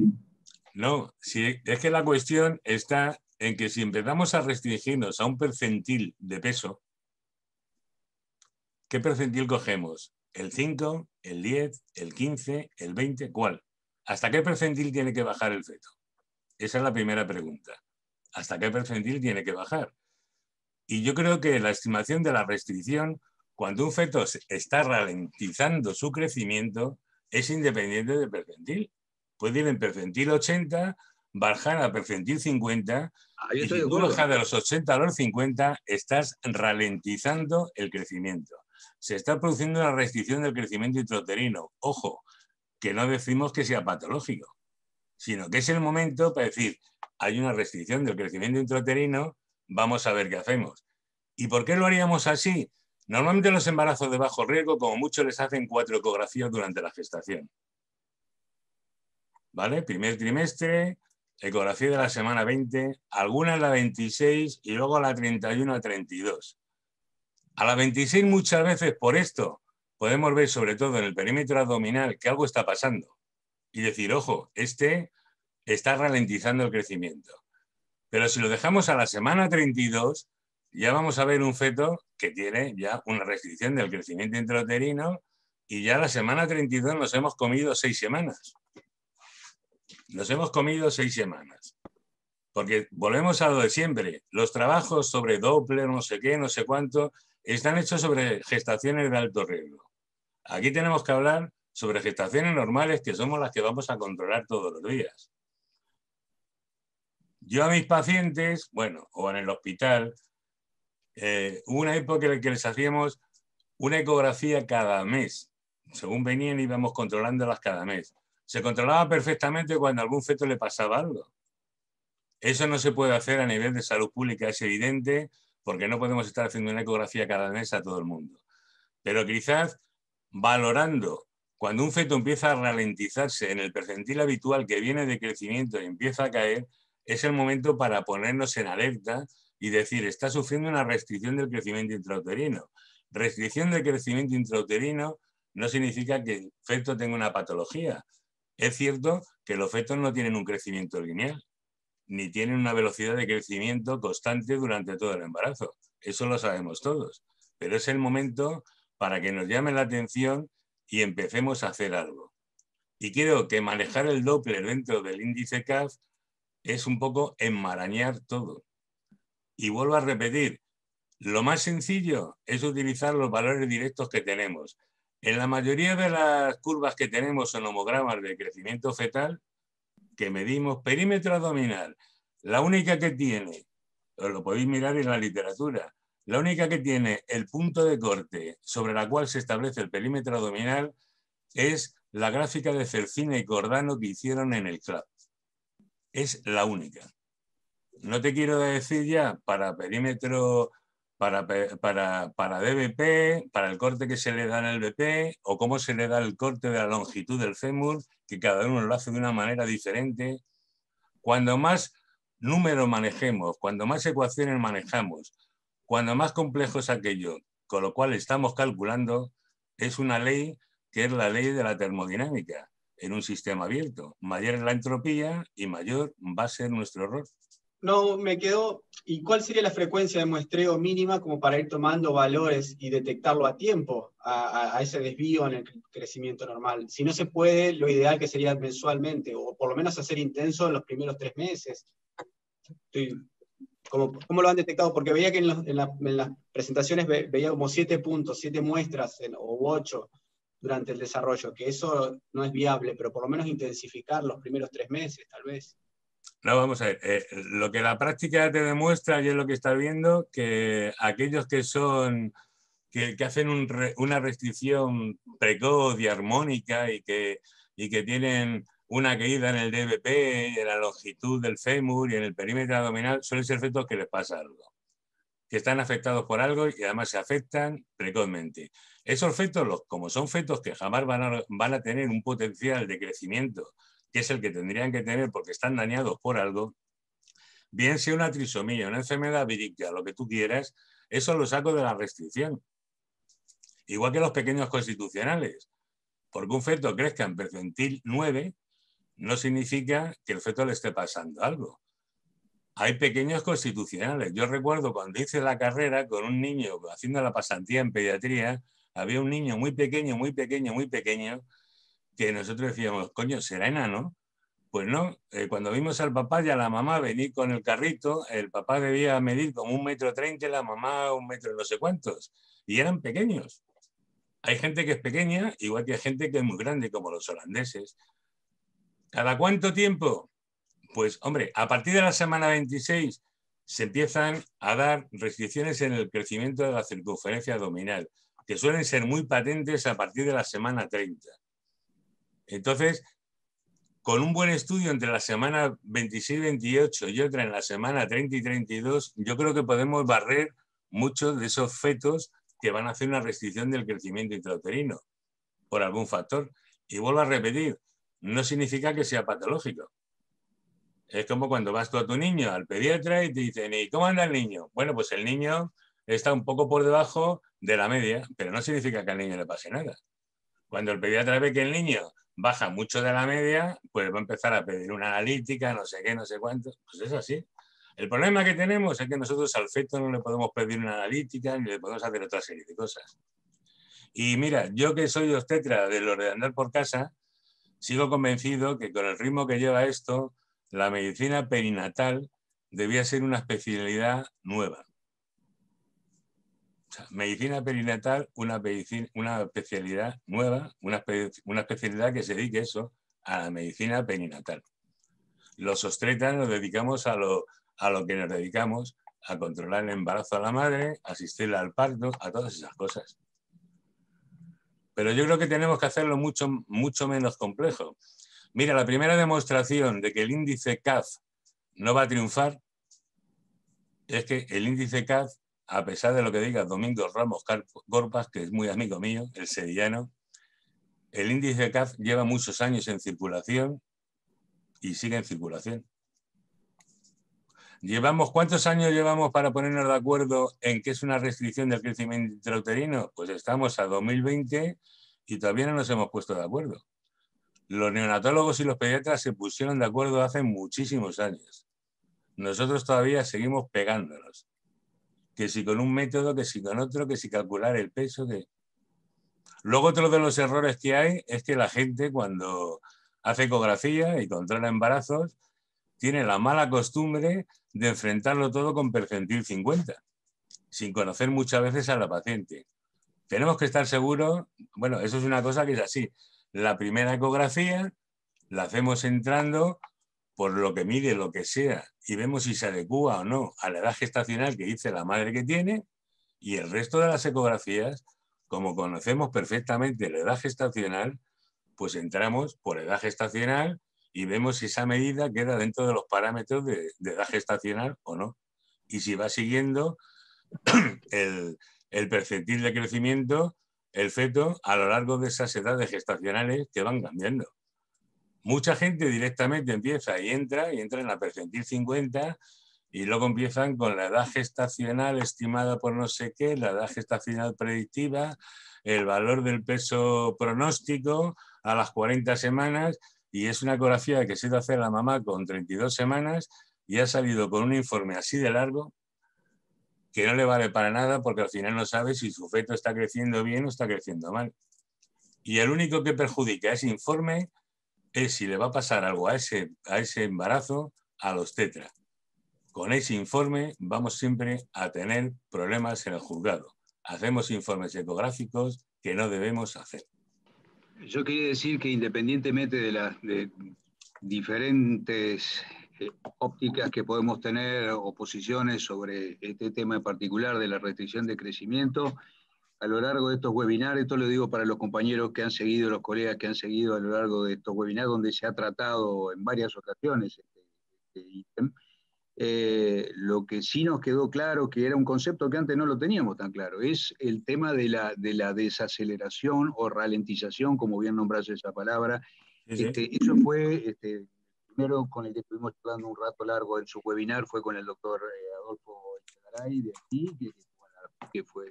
[SPEAKER 3] No, es que la cuestión está en que si empezamos a restringirnos a un percentil de peso, ¿qué percentil cogemos? ¿El 5, el 10, el 15, el 20? ¿Cuál? ¿Hasta qué percentil tiene que bajar el feto? Esa es la primera pregunta. ¿Hasta qué percentil tiene que bajar? Y yo creo que la estimación de la restricción, cuando un feto está ralentizando su crecimiento, es independiente del percentil. Puede ir en percentil 80, bajar a percentil 50. Ah, y si tú bajas de los 80 a los 50, estás ralentizando el crecimiento. Se está produciendo una restricción del crecimiento intrauterino. Ojo, que no decimos que sea patológico, sino que es el momento para decir, hay una restricción del crecimiento intrauterino, vamos a ver qué hacemos. ¿Y por qué lo haríamos así? Normalmente los embarazos de bajo riesgo, como mucho, les hacen cuatro ecografías durante la gestación. ¿Vale? Primer trimestre, ecografía de la semana 20, algunas la 26 y luego la 31 a 32. A la 26 muchas veces por esto podemos ver sobre todo en el perímetro abdominal que algo está pasando y decir, ojo, este está ralentizando el crecimiento. Pero si lo dejamos a la semana 32, ya vamos a ver un feto que tiene ya una restricción del crecimiento intrauterino y ya la semana 32 nos hemos comido seis semanas. Nos hemos comido seis semanas. Porque volvemos a lo de siempre. Los trabajos sobre Doppler, no sé qué, no sé cuánto, están hechos sobre gestaciones de alto riesgo. Aquí tenemos que hablar sobre gestaciones normales que somos las que vamos a controlar todos los días. Yo a mis pacientes, bueno, o en el hospital, eh, hubo una época en la que les hacíamos una ecografía cada mes. Según venían íbamos controlándolas cada mes. Se controlaba perfectamente cuando a algún feto le pasaba algo. Eso no se puede hacer a nivel de salud pública, es evidente, porque no podemos estar haciendo una ecografía cada mes a todo el mundo. Pero quizás valorando cuando un feto empieza a ralentizarse en el percentil habitual que viene de crecimiento y empieza a caer, es el momento para ponernos en alerta y decir, está sufriendo una restricción del crecimiento intrauterino. Restricción del crecimiento intrauterino no significa que el feto tenga una patología. Es cierto que los fetos no tienen un crecimiento lineal, ni tienen una velocidad de crecimiento constante durante todo el embarazo. Eso lo sabemos todos. Pero es el momento para que nos llame la atención y empecemos a hacer algo. Y quiero que manejar el Doppler dentro del índice CAF es un poco enmarañar todo. Y vuelvo a repetir, lo más sencillo es utilizar los valores directos que tenemos. En la mayoría de las curvas que tenemos en homogramas de crecimiento fetal, que medimos perímetro abdominal, la única que tiene, os lo podéis mirar en la literatura, la única que tiene el punto de corte sobre la cual se establece el perímetro abdominal es la gráfica de Cercina y Cordano que hicieron en el CLAP es la única. No te quiero decir ya para perímetro, para, para, para DBP, para el corte que se le da en el BP o cómo se le da el corte de la longitud del fémur, que cada uno lo hace de una manera diferente. Cuando más números manejemos, cuando más ecuaciones manejamos, cuando más complejo es aquello con lo cual estamos calculando, es una ley que es la ley de la termodinámica en un sistema abierto. Mayor es la entropía y mayor va a ser nuestro error. No, me quedo. ¿Y cuál sería la
[SPEAKER 1] frecuencia de muestreo mínima como para ir tomando valores y detectarlo a tiempo, a, ese desvío en el crecimiento normal? Si no se puede, lo ideal que sería mensualmente, o por lo menos hacer intenso en los primeros tres meses. ¿cómo, ¿Cómo, lo han detectado? Porque veía que en, las presentaciones veía como siete puntos, siete muestras o ocho durante el desarrollo, que eso no es viable, pero por lo menos intensificar los primeros tres meses, tal vez.
[SPEAKER 3] No, vamos a ver, eh, lo que la práctica te demuestra, y es lo que estás viendo, que aquellos que son, que, que hacen una restricción precoz y armónica y que, y que tienen una caída en el DBP, en la longitud del fémur y en el perímetro abdominal, suelen ser efectos que les pasa algo que están afectados por algo y además se afectan precozmente. Esos fetos, los, como son fetos que jamás van a, van a tener un potencial de crecimiento, que es el que tendrían que tener porque están dañados por algo, bien sea una trisomía, una enfermedad vírica, lo que tú quieras, eso lo saco de la restricción. Igual que los pequeños constitucionales. Porque un feto crezca en percentil 9 no significa que el feto le esté pasando algo hay pequeños constitucionales. Yo recuerdo cuando hice la carrera con un niño haciendo la pasantía en pediatría, había un niño muy pequeño, muy pequeño, muy pequeño, que nosotros decíamos, coño, será enano. Pues no, eh, cuando vimos al papá y a la mamá venir con el carrito, el papá debía medir como un metro treinta y la mamá un metro no sé cuántos. Y eran pequeños. Hay gente que es pequeña, igual que hay gente que es muy grande, como los holandeses. ¿Cada cuánto tiempo? Pues hombre, a partir de la semana 26 se empiezan a dar restricciones en el crecimiento de la circunferencia abdominal, que suelen ser muy patentes a partir de la semana 30. Entonces, con un buen estudio entre la semana 26 28 y otra en la semana 30 y 32, yo creo que podemos barrer muchos de esos fetos que van a hacer una restricción del crecimiento intrauterino por algún factor. Y vuelvo a repetir, no significa que sea patológico, es como cuando vas tú a tu niño al pediatra y te dicen, ¿y cómo anda el niño? Bueno, pues el niño está un poco por debajo de la media, pero no significa que al niño le pase nada. Cuando el pediatra ve que el niño baja mucho de la media, pues va a empezar a pedir una analítica, no sé qué, no sé cuánto. Pues es así. El problema que tenemos es que nosotros al feto no le podemos pedir una analítica ni le podemos hacer otra serie de cosas. Y mira, yo que soy obstetra de lo de andar por casa, sigo convencido que con el ritmo que lleva esto, la medicina perinatal debía ser una especialidad nueva. medicina perinatal, una, especialidad nueva, una, especialidad que se dedique eso, a la medicina perinatal. Los ostretas nos dedicamos a lo, que nos dedicamos, a controlar el embarazo a la madre, asistirla al parto, a todas esas cosas. Pero yo creo que tenemos que hacerlo mucho, mucho menos complejo. Mira, la primera demostración de que el índice CAF no va a triunfar es que el índice CAF, a pesar de lo que diga Domingo Ramos Gorpas, que es muy amigo mío, el sevillano, el índice CAF lleva muchos años en circulación y sigue en circulación. ¿Llevamos cuántos años llevamos para ponernos de acuerdo en que es una restricción del crecimiento intrauterino? Pues estamos a 2020 y todavía no nos hemos puesto de acuerdo. Los neonatólogos y los pediatras se pusieron de acuerdo hace muchísimos años. Nosotros todavía seguimos pegándonos. Que si con un método, que si con otro, que si calcular el peso, de Luego otro de los errores que hay es que la gente cuando hace ecografía y controla embarazos, tiene la mala costumbre de enfrentarlo todo con percentil 50, sin conocer muchas veces a la paciente. Tenemos que estar seguros, bueno, eso es una cosa que es así, la primera ecografía, la hacemos entrando por lo que mide, lo que sea, y vemos si se adecua o no a la edad gestacional que dice la madre que tiene, y el resto de las ecografías, como conocemos perfectamente la edad gestacional, pues entramos por edad gestacional y vemos si esa medida queda dentro de los parámetros de, de edad gestacional o no. Y si va siguiendo el percentil de crecimiento el feto a lo largo de esas edades gestacionales que van cambiando. Mucha gente directamente empieza y entra, y entra en la percentil 50, y luego empiezan con la edad gestacional estimada por no sé qué, la edad gestacional predictiva, el valor del peso pronóstico a las 40 semanas, y es una ecografía que se hizo hacer la mamá con 32 semanas y ha salido con un informe así de largo que no le vale para nada porque al final no sabe si su feto está creciendo bien o está creciendo mal. Y el único que perjudica ese informe es si le va a pasar algo a ese, a ese embarazo a los tetra. Con ese informe vamos siempre a tener problemas en el juzgado. Hacemos informes ecográficos que no debemos hacer. Yo quería decir que independientemente de las
[SPEAKER 2] diferentes eh, ópticas que podemos tener o posiciones sobre este tema en particular de la restricción de crecimiento. A lo largo de estos webinars, esto lo digo para los compañeros que han seguido, los colegas que han seguido a lo largo de estos webinars, donde se ha tratado en varias ocasiones este, este eh, lo que sí nos quedó claro, que era un concepto que antes no lo teníamos tan claro, es el tema de la, de la desaceleración o ralentización, como bien nombrase esa palabra. Este, eso fue este, primero con el que estuvimos hablando un rato largo en su webinar fue con el doctor eh, Adolfo Echegaray de aquí, que, fue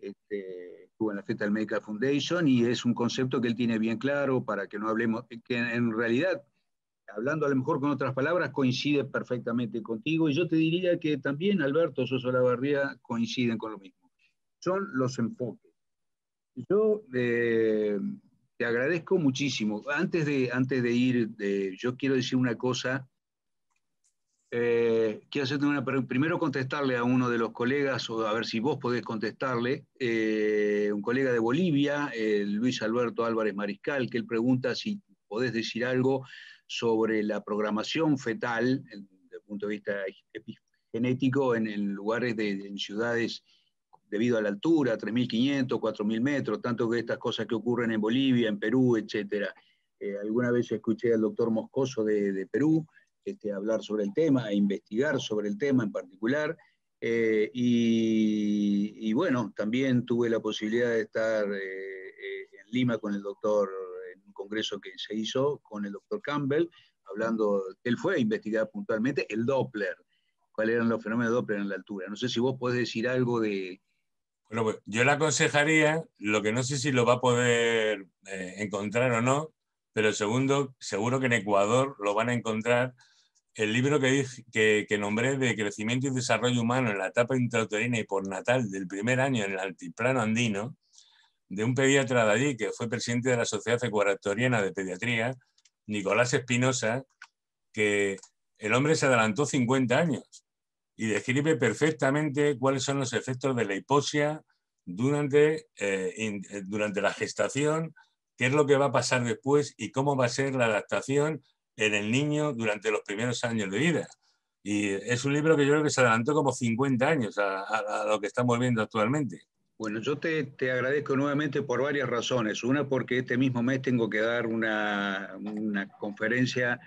[SPEAKER 2] este, estuvo en la fiesta del Medical Foundation y es un concepto que él tiene bien claro para que no hablemos, eh, que en realidad, hablando a lo mejor con otras palabras, coincide perfectamente contigo y yo te diría que también Alberto Sosa Lavarría coinciden con lo mismo. Son los enfoques. Yo eh, te agradezco muchísimo. Antes de, antes de ir, yo quiero decir una cosa. Eh, quiero hacerte una Primero contestarle a uno de los colegas, o a ver si vos podés contestarle, eh, un colega de Bolivia, Luis Alberto Álvarez Mariscal, que él pregunta si podés decir algo sobre la programación fetal, desde el punto de vista epigenético, en, lugares de en ciudades debido a la altura, 3.500, 4.000 metros, tanto que estas cosas que ocurren en Bolivia, en Perú, etcétera. Eh, alguna vez escuché al doctor Moscoso de, Perú este, hablar sobre el tema, e investigar sobre el tema en particular. Eh, y, bueno, también tuve la posibilidad de estar eh, en Lima con el doctor, en un congreso que se hizo con el doctor Campbell, hablando, él fue a investigar puntualmente el Doppler, cuáles eran los fenómenos de Doppler en la altura.
[SPEAKER 3] No sé si vos podés decir algo de, pues, yo le aconsejaría, lo que no sé si lo va a poder eh, encontrar o no, pero segundo, seguro que en Ecuador lo van a encontrar. El libro que, dije, que, que nombré de Crecimiento y Desarrollo Humano en la etapa intrauterina y por natal del primer año en el altiplano andino, de un pediatra de allí que fue presidente de la Sociedad Ecuatoriana de Pediatría, Nicolás Espinosa, que el hombre se adelantó 50 años y describe perfectamente cuáles son los efectos de la hipoxia durante, eh, eh, durante la gestación, qué es lo que va a pasar después y cómo va a ser la adaptación en el niño durante los primeros años de vida. Y es un libro que yo creo que se adelantó como 50 años a, lo que estamos viendo actualmente. Bueno, yo te, te, agradezco nuevamente por varias
[SPEAKER 2] razones. Una, porque este mismo mes tengo que dar una, una conferencia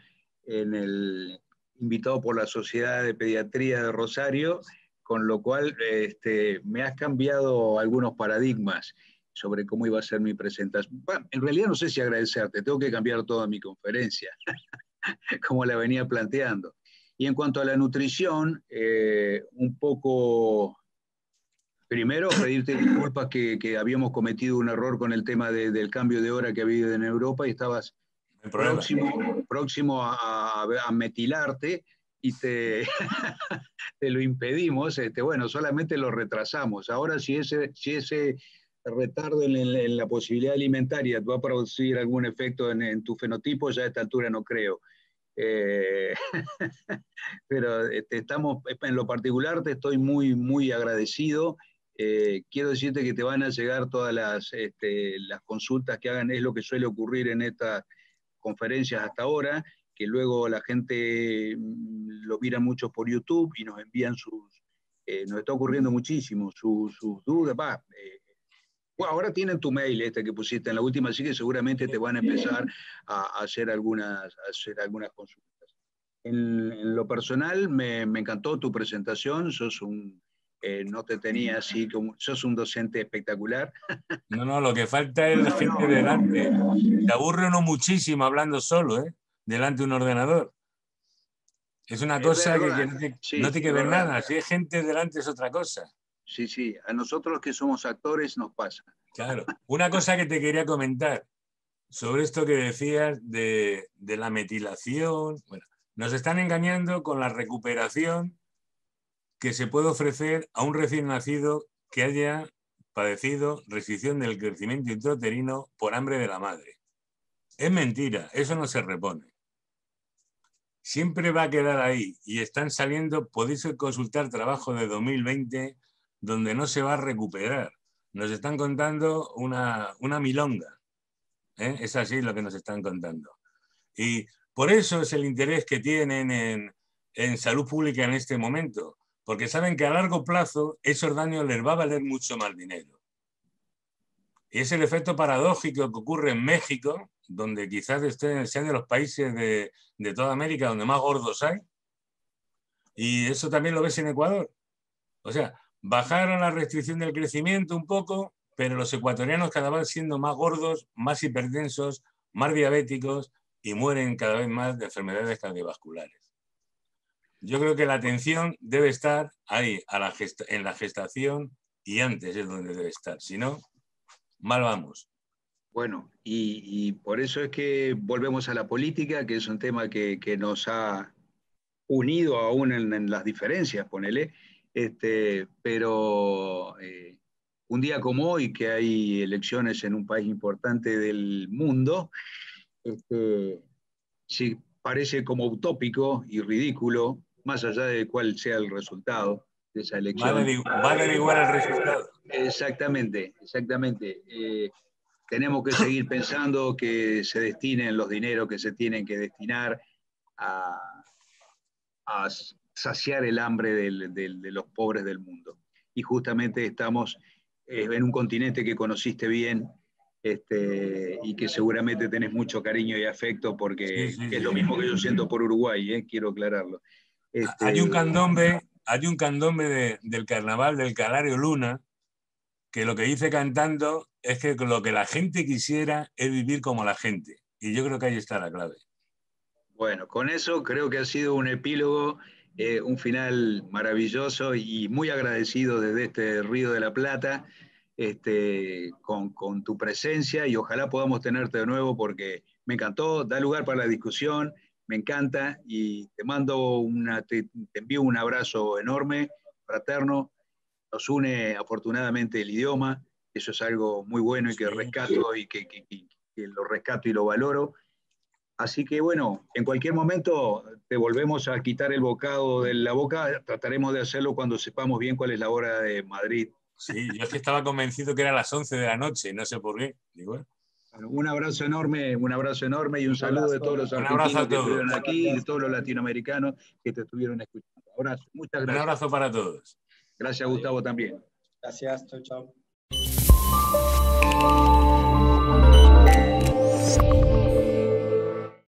[SPEAKER 2] en el invitado por la Sociedad de Pediatría de Rosario, con lo cual este, me has cambiado algunos paradigmas sobre cómo iba a ser mi presentación. en realidad no sé si agradecerte, tengo que cambiar toda mi conferencia, como la venía planteando. Y en cuanto a la nutrición, eh, un poco, primero pedirte disculpas que, habíamos cometido un error con el tema del cambio de hora que ha habido en Europa y estabas próximo, próximo a, metilarte y te, te lo impedimos, este, bueno, solamente lo retrasamos. Ahora si ese, si ese retardo en, la posibilidad alimentaria va a producir algún efecto en, tu fenotipo, ya a esta altura no creo. Eh, pero este, estamos, en lo particular te estoy muy, muy agradecido. Eh, quiero decirte que te van a llegar todas las, este, las consultas que hagan, es lo que suele ocurrir en esta conferencias hasta ahora, que luego la gente mm, lo mira mucho por YouTube y nos envían sus, eh, nos está ocurriendo muchísimo, sus, dudas, va. Eh, ahora tienen tu mail este que pusiste en la última, así que seguramente te van a empezar a, hacer, algunas, hacer algunas consultas. En, lo personal, me, me, encantó tu presentación, sos un eh, no te tenía así como sos un docente espectacular.
[SPEAKER 3] No, no, lo que falta es gente delante. te aburre uno muchísimo hablando solo, ¿eh? Delante de un ordenador. Es una cosa que, no te, que ver nada. Si hay gente delante es
[SPEAKER 2] otra cosa. Sí, sí. A nosotros que somos actores nos pasa.
[SPEAKER 3] Claro. Una cosa que te quería comentar sobre esto que decías de, de la metilación. Bueno, nos están engañando con la recuperación que se puede ofrecer a un recién nacido que haya padecido restricción del crecimiento intrauterino por hambre de la madre. Es mentira, eso no se repone. Siempre va a quedar ahí y están saliendo, podéis consultar trabajo de 2020 donde no se va a recuperar. Nos están contando una, milonga. ¿eh? Es así lo que nos están contando. Y por eso es el interés que tienen en, en salud pública en este momento, porque saben que a largo plazo esos daños les va a valer mucho más dinero. Y es el efecto paradójico que ocurre en México, donde quizás estén, sean de los países de, de toda América donde más gordos hay, y eso también lo ves en Ecuador. O sea, bajaron la restricción del crecimiento un poco, pero los ecuatorianos cada vez siendo más gordos, más hipertensos, más diabéticos y mueren cada vez más de enfermedades cardiovasculares. Yo creo que la atención debe estar ahí, a en la gestación y antes es donde debe estar. Si no, mal vamos.
[SPEAKER 2] Bueno, y, por eso es que volvemos a la política, que es un tema que, nos ha unido aún en, las diferencias, ponele, este, pero eh, un día como hoy, que hay elecciones en un país importante del mundo, este, si parece como utópico y ridículo más allá de cuál sea el resultado de esa elección. vale a el resultado. Exactamente, exactamente. Eh, tenemos que seguir pensando que se destinen los dineros que se tienen que destinar a, saciar el hambre de los pobres del mundo. Y justamente estamos eh, en un continente que conociste bien, este, y que seguramente tenés mucho cariño y afecto porque es lo mismo que yo siento
[SPEAKER 3] por Uruguay, eh, quiero aclararlo. Ah, hay este, un candombe, hay un candombe del carnaval del Calario Luna que lo que dice cantando es que lo que la gente quisiera es vivir como la gente. Y yo creo que ahí está la clave. Bueno,
[SPEAKER 2] con eso creo que ha sido un epílogo, eh, un final maravilloso y muy agradecido desde este Río de la Plata este, con, con tu presencia y ojalá podamos tenerte de nuevo porque me encantó, da lugar para la discusión me encanta y te mando una, te, envío un abrazo enorme, fraterno. Nos une afortunadamente el idioma, eso es algo muy bueno y que rescato y que, lo rescato y lo valoro. Así que bueno, en cualquier momento te volvemos a quitar el bocado de la boca, trataremos de hacerlo cuando sepamos bien
[SPEAKER 3] cuál es la hora de Madrid. Sí, yo estaba convencido que era las 11 de la noche, no sé por qué
[SPEAKER 2] un abrazo enorme, un abrazo enorme y un, saludo de todos los argentinos que estuvieron aquí, y de todos los latinoamericanos que te estuvieron escuchando. Un abrazo para
[SPEAKER 3] todos. Gracias, Gustavo, también. Gracias, chao, chao.